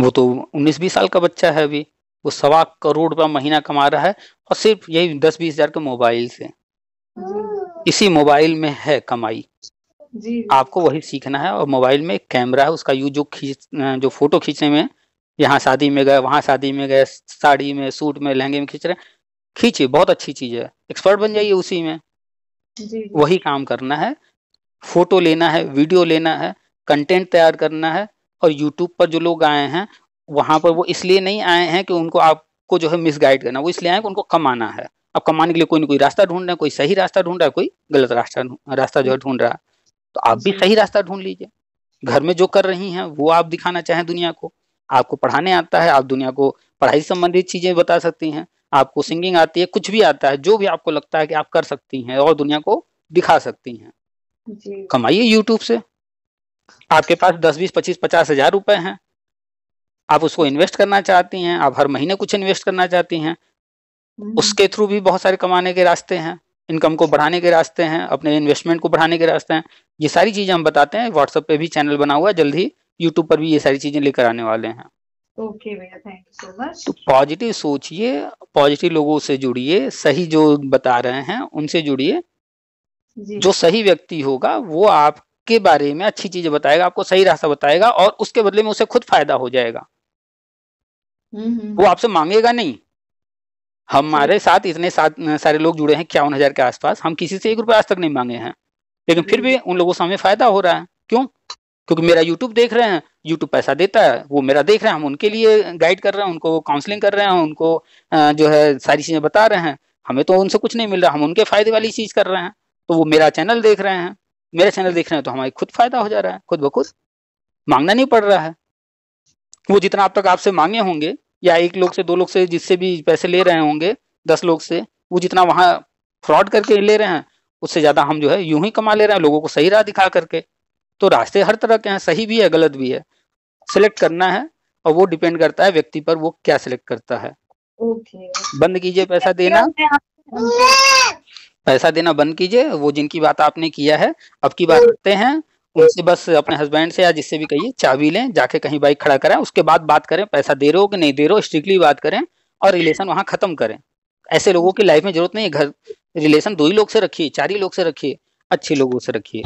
वो तो उन्नीस बीस साल का बच्चा है अभी वो सवा करोड़ रुपया महीना कमा रहा है और सिर्फ यही दस बीस हजार के मोबाइल से हाँ। इसी मोबाइल में है कमाई जी आपको वही सीखना है और मोबाइल में कैमरा है उसका यूज जो खींच जो फोटो खींचने में यहाँ शादी में गए वहाँ शादी में गए साड़ी में सूट में लहंगे में खींच रहे खींचे बहुत अच्छी चीज है एक्सपर्ट बन जाइए उसी में जी। वही काम करना है फोटो लेना है वीडियो लेना है कंटेंट तैयार करना है और यूट्यूब पर जो लोग आए हैं वहां पर वो इसलिए नहीं आए हैं कि उनको आपको जो है मिसगाइड करना वो इसलिए आए कि उनको कमाना है अब कमाने के लिए कोई ना कोई रास्ता ढूंढ रहा है कोई सही रास्ता ढूंढ रहा है कोई गलत रास्ता रास्ता जो है ढूंढ रहा है तो आप भी सही रास्ता ढूंढ लीजिए घर में जो कर रही हैं वो आप दिखाना चाहें दुनिया को आपको पढ़ाने आता है आप दुनिया को पढ़ाई संबंधित चीजें बता सकती हैं आपको सिंगिंग आती है कुछ भी आता है जो भी आपको लगता है कि आप कर सकती हैं और दुनिया को दिखा सकती हैं कमाइए यूट्यूब से आपके पास दस बीस पच्चीस पचास हजार रुपए हैं आप उसको इन्वेस्ट करना चाहती हैं आप हर महीने कुछ इन्वेस्ट करना चाहती हैं हम्म। उसके थ्रू भी बहुत सारे कमाने के रास्ते हैं इनकम को बढ़ाने के रास्ते हैं अपने इन्वेस्टमेंट को बढ़ाने के रास्ते हैं ये सारी चीजें हम बताते हैं व्हाट्सएप पे भी चैनल बना हुआ है जल्द ही यूट्यूब पर भी ये सारी चीजें लेकर आने वाले हैं ओके भैया थैंक यू सो मच तो पॉजिटिव सोचिए पॉजिटिव लोगों से जुड़िए सही जो बता रहे हैं उनसे जुड़िए जो सही व्यक्ति होगा वो आपके बारे में अच्छी चीजें बताएगा आपको सही रास्ता बताएगा और उसके बदले में उसे खुद फायदा हो जाएगा हम्म, हम्म, हम्म। वो आपसे मांगेगा नहीं हमारे साथ इतने साथ सारे लोग जुड़े हैं क्या हजार के आसपास हम किसी से एक रुपया आज तक नहीं मांगे हैं लेकिन फिर भी उन लोगों से हमें फायदा हो रहा है क्यों क्योंकि मेरा यूट्यूब देख रहे हैं यूट्यूब पैसा देता है वो मेरा देख रहे हैं हम उनके लिए गाइड कर रहे हैं उनको काउंसलिंग कर रहे हैं उनको जो है सारी चीज़ें बता रहे हैं हमें तो उनसे कुछ नहीं मिल रहा हम उनके फायदे वाली चीज़ कर रहे हैं तो वो मेरा चैनल देख रहे हैं मेरा चैनल देख रहे हैं तो हमारी खुद फायदा हो जा रहा है खुद ब खुद मांगना नहीं पड़ रहा है वो जितना अब तक आपसे मांगे होंगे या एक लोग से दो लोग से जिससे भी पैसे ले रहे होंगे दस लोग से वो जितना वहाँ फ्रॉड करके ले रहे हैं उससे ज़्यादा हम जो है यूं ही कमा ले रहे हैं लोगों को सही राह दिखा करके तो रास्ते हर तरह के हैं सही भी है गलत भी है सिलेक्ट करना है और वो डिपेंड करता है व्यक्ति पर वो क्या सिलेक्ट करता है ओके बंद कीजिए पैसा देना पैसा देना बंद कीजिए वो जिनकी बात आपने किया है अब की बात करते हैं उनसे बस अपने हस्बैंड से या जिससे भी कहिए चाबी लें जाके कहीं बाइक खड़ा करें उसके बाद बात करें पैसा दे रहे हो कि नहीं दे रहे हो स्ट्रिक्टली बात करें और रिलेशन वहां खत्म करें ऐसे लोगों की लाइफ में जरूरत नहीं है घर रिलेशन दो ही लोग से रखिए चार ही लोग से रखिए अच्छे लोगों से रखिए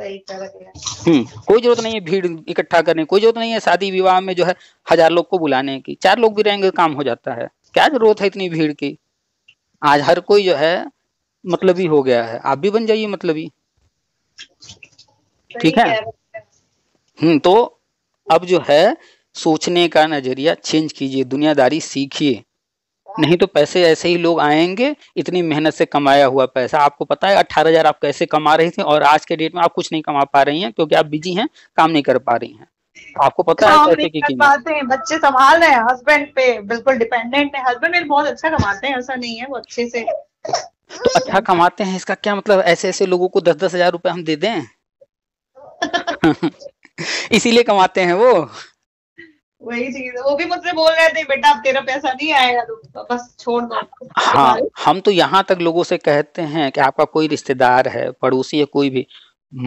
हम्म कोई जरूरत नहीं है भीड़ इकट्ठा करने कोई जरूरत नहीं है शादी विवाह में जो है हजार लोग को बुलाने की चार लोग भी रहेंगे काम हो जाता है क्या जरूरत है इतनी भीड़ की आज हर कोई जो है मतलब ही हो गया है आप भी बन जाइए मतलब ही ठीक है हम्म तो अब जो है सोचने का नजरिया चेंज कीजिए दुनियादारी सीखिए नहीं तो पैसे ऐसे ही लोग आएंगे इतनी मेहनत से कमाया हुआ पैसा आपको पता है अट्ठारह हजार आप कैसे कमा रही थी और आज के डेट में आप कुछ नहीं कमा पा रही हैं क्योंकि आप बिजी हैं काम नहीं कर पा रही हैं आपको पता है पैसे की कीमत बच्चे संभाल रहे हैं हस्बैंड पे बिल्कुल डिपेंडेंट है हस्बैंड मेरे बहुत अच्छा कमाते हैं ऐसा नहीं है वो अच्छे से तो अच्छा कमाते हैं इसका क्या मतलब ऐसे ऐसे लोगों को दस दस हजार रुपए हम दे दें इसीलिए कमाते हैं वो तो तो हाँ हम तो यहाँ तक लोगों से कहते हैं कि आपका कोई रिश्तेदार है पड़ोसी है कोई भी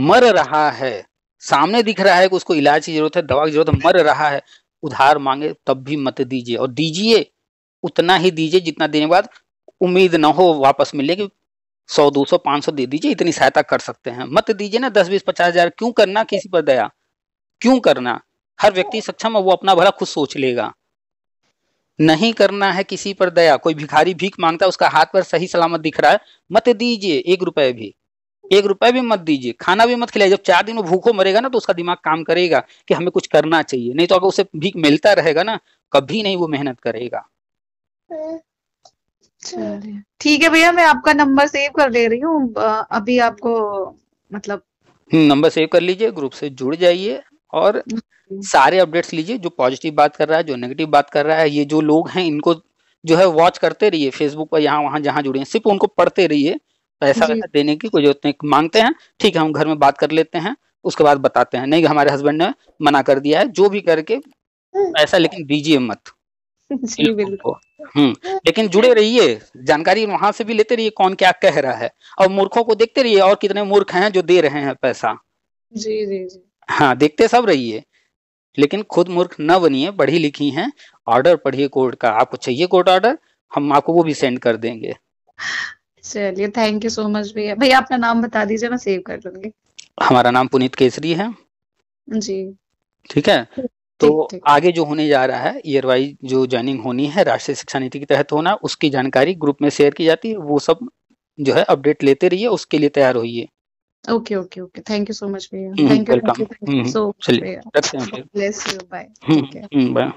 मर रहा है सामने दिख रहा है कि उसको इलाज की जरूरत है दवा की जरूरत है मर रहा है उधार मांगे तब भी मत दीजिए और दीजिए उतना ही दीजिए जितना देने के बाद उम्मीद ना हो वापस मिलने की सौ दो सौ पाँच सौ दे दीजिए इतनी सहायता कर सकते हैं मत दीजिए ना दस बीस पचास हजार क्यों करना किसी पर दया क्यों करना हर व्यक्ति सक्षम है वो अपना भला खुद सोच लेगा नहीं करना है किसी पर दया कोई भिखारी भीख मांगता है उसका हाथ पर सही सलामत दिख रहा है मत दीजिए एक रुपए भी एक रुपए भी मत दीजिए खाना भी मत खिलाइए जब चार दिन वो भूखो मरेगा ना तो उसका दिमाग काम करेगा कि हमें कुछ करना चाहिए नहीं तो अगर उसे भीख मिलता रहेगा ना कभी नहीं वो मेहनत करेगा ठीक है भैया मैं आपका नंबर सेव कर ले रही हूँ अभी आपको मतलब हम्म, नंबर सेव कर लीजिए ग्रुप से जुड़ जाइए और सारे अपडेट्स लीजिए जो पॉजिटिव बात कर रहा है जो नेगेटिव बात कर रहा है ये जो लोग हैं इनको जो है वॉच करते रहिए फेसबुक पर यहाँ वहाँ जहाँ जुड़े हैं सिर्फ उनको पढ़ते रहिए पैसा वैसा देने की कोई जरूरत नहीं मांगते हैं ठीक है हम घर में बात कर लेते हैं उसके बाद बताते हैं नहीं हमारे हस्बैंड ने मना कर दिया है जो भी करके पैसा लेकिन दीजिए मत बिल्कुल हम्म लेकिन जुड़े रहिए जानकारी वहां से भी लेते रहिए कौन क्या कह रहा है और मूर्खों को देखते रहिए और कितने मूर्ख हैं जो दे रहे हैं पैसा जी जी जी हाँ देखते सब रहिए लेकिन खुद मूर्ख न बनिए पढ़ी लिखी हैं ऑर्डर पढ़िए कोर्ट का आपको चाहिए कोर्ट ऑर्डर हम आपको वो भी सेंड कर देंगे चलिए थैंक यू सो मच भैया भैया अपना नाम बता दीजिए मैं सेव कर दूंगी हमारा नाम पुनीत केसरी है जी ठीक है थीक, तो थीक। आगे जो होने जा रहा है ईयर वाइज जो ज्वाइनिंग होनी है राष्ट्रीय शिक्षा नीति के तहत होना उसकी जानकारी ग्रुप में शेयर की जाती है वो सब जो है अपडेट लेते रहिए उसके लिए तैयार होइए okay okay okay thank you so much भैया थैंक यू सो मच भैया ब्लेस यू बाय बाय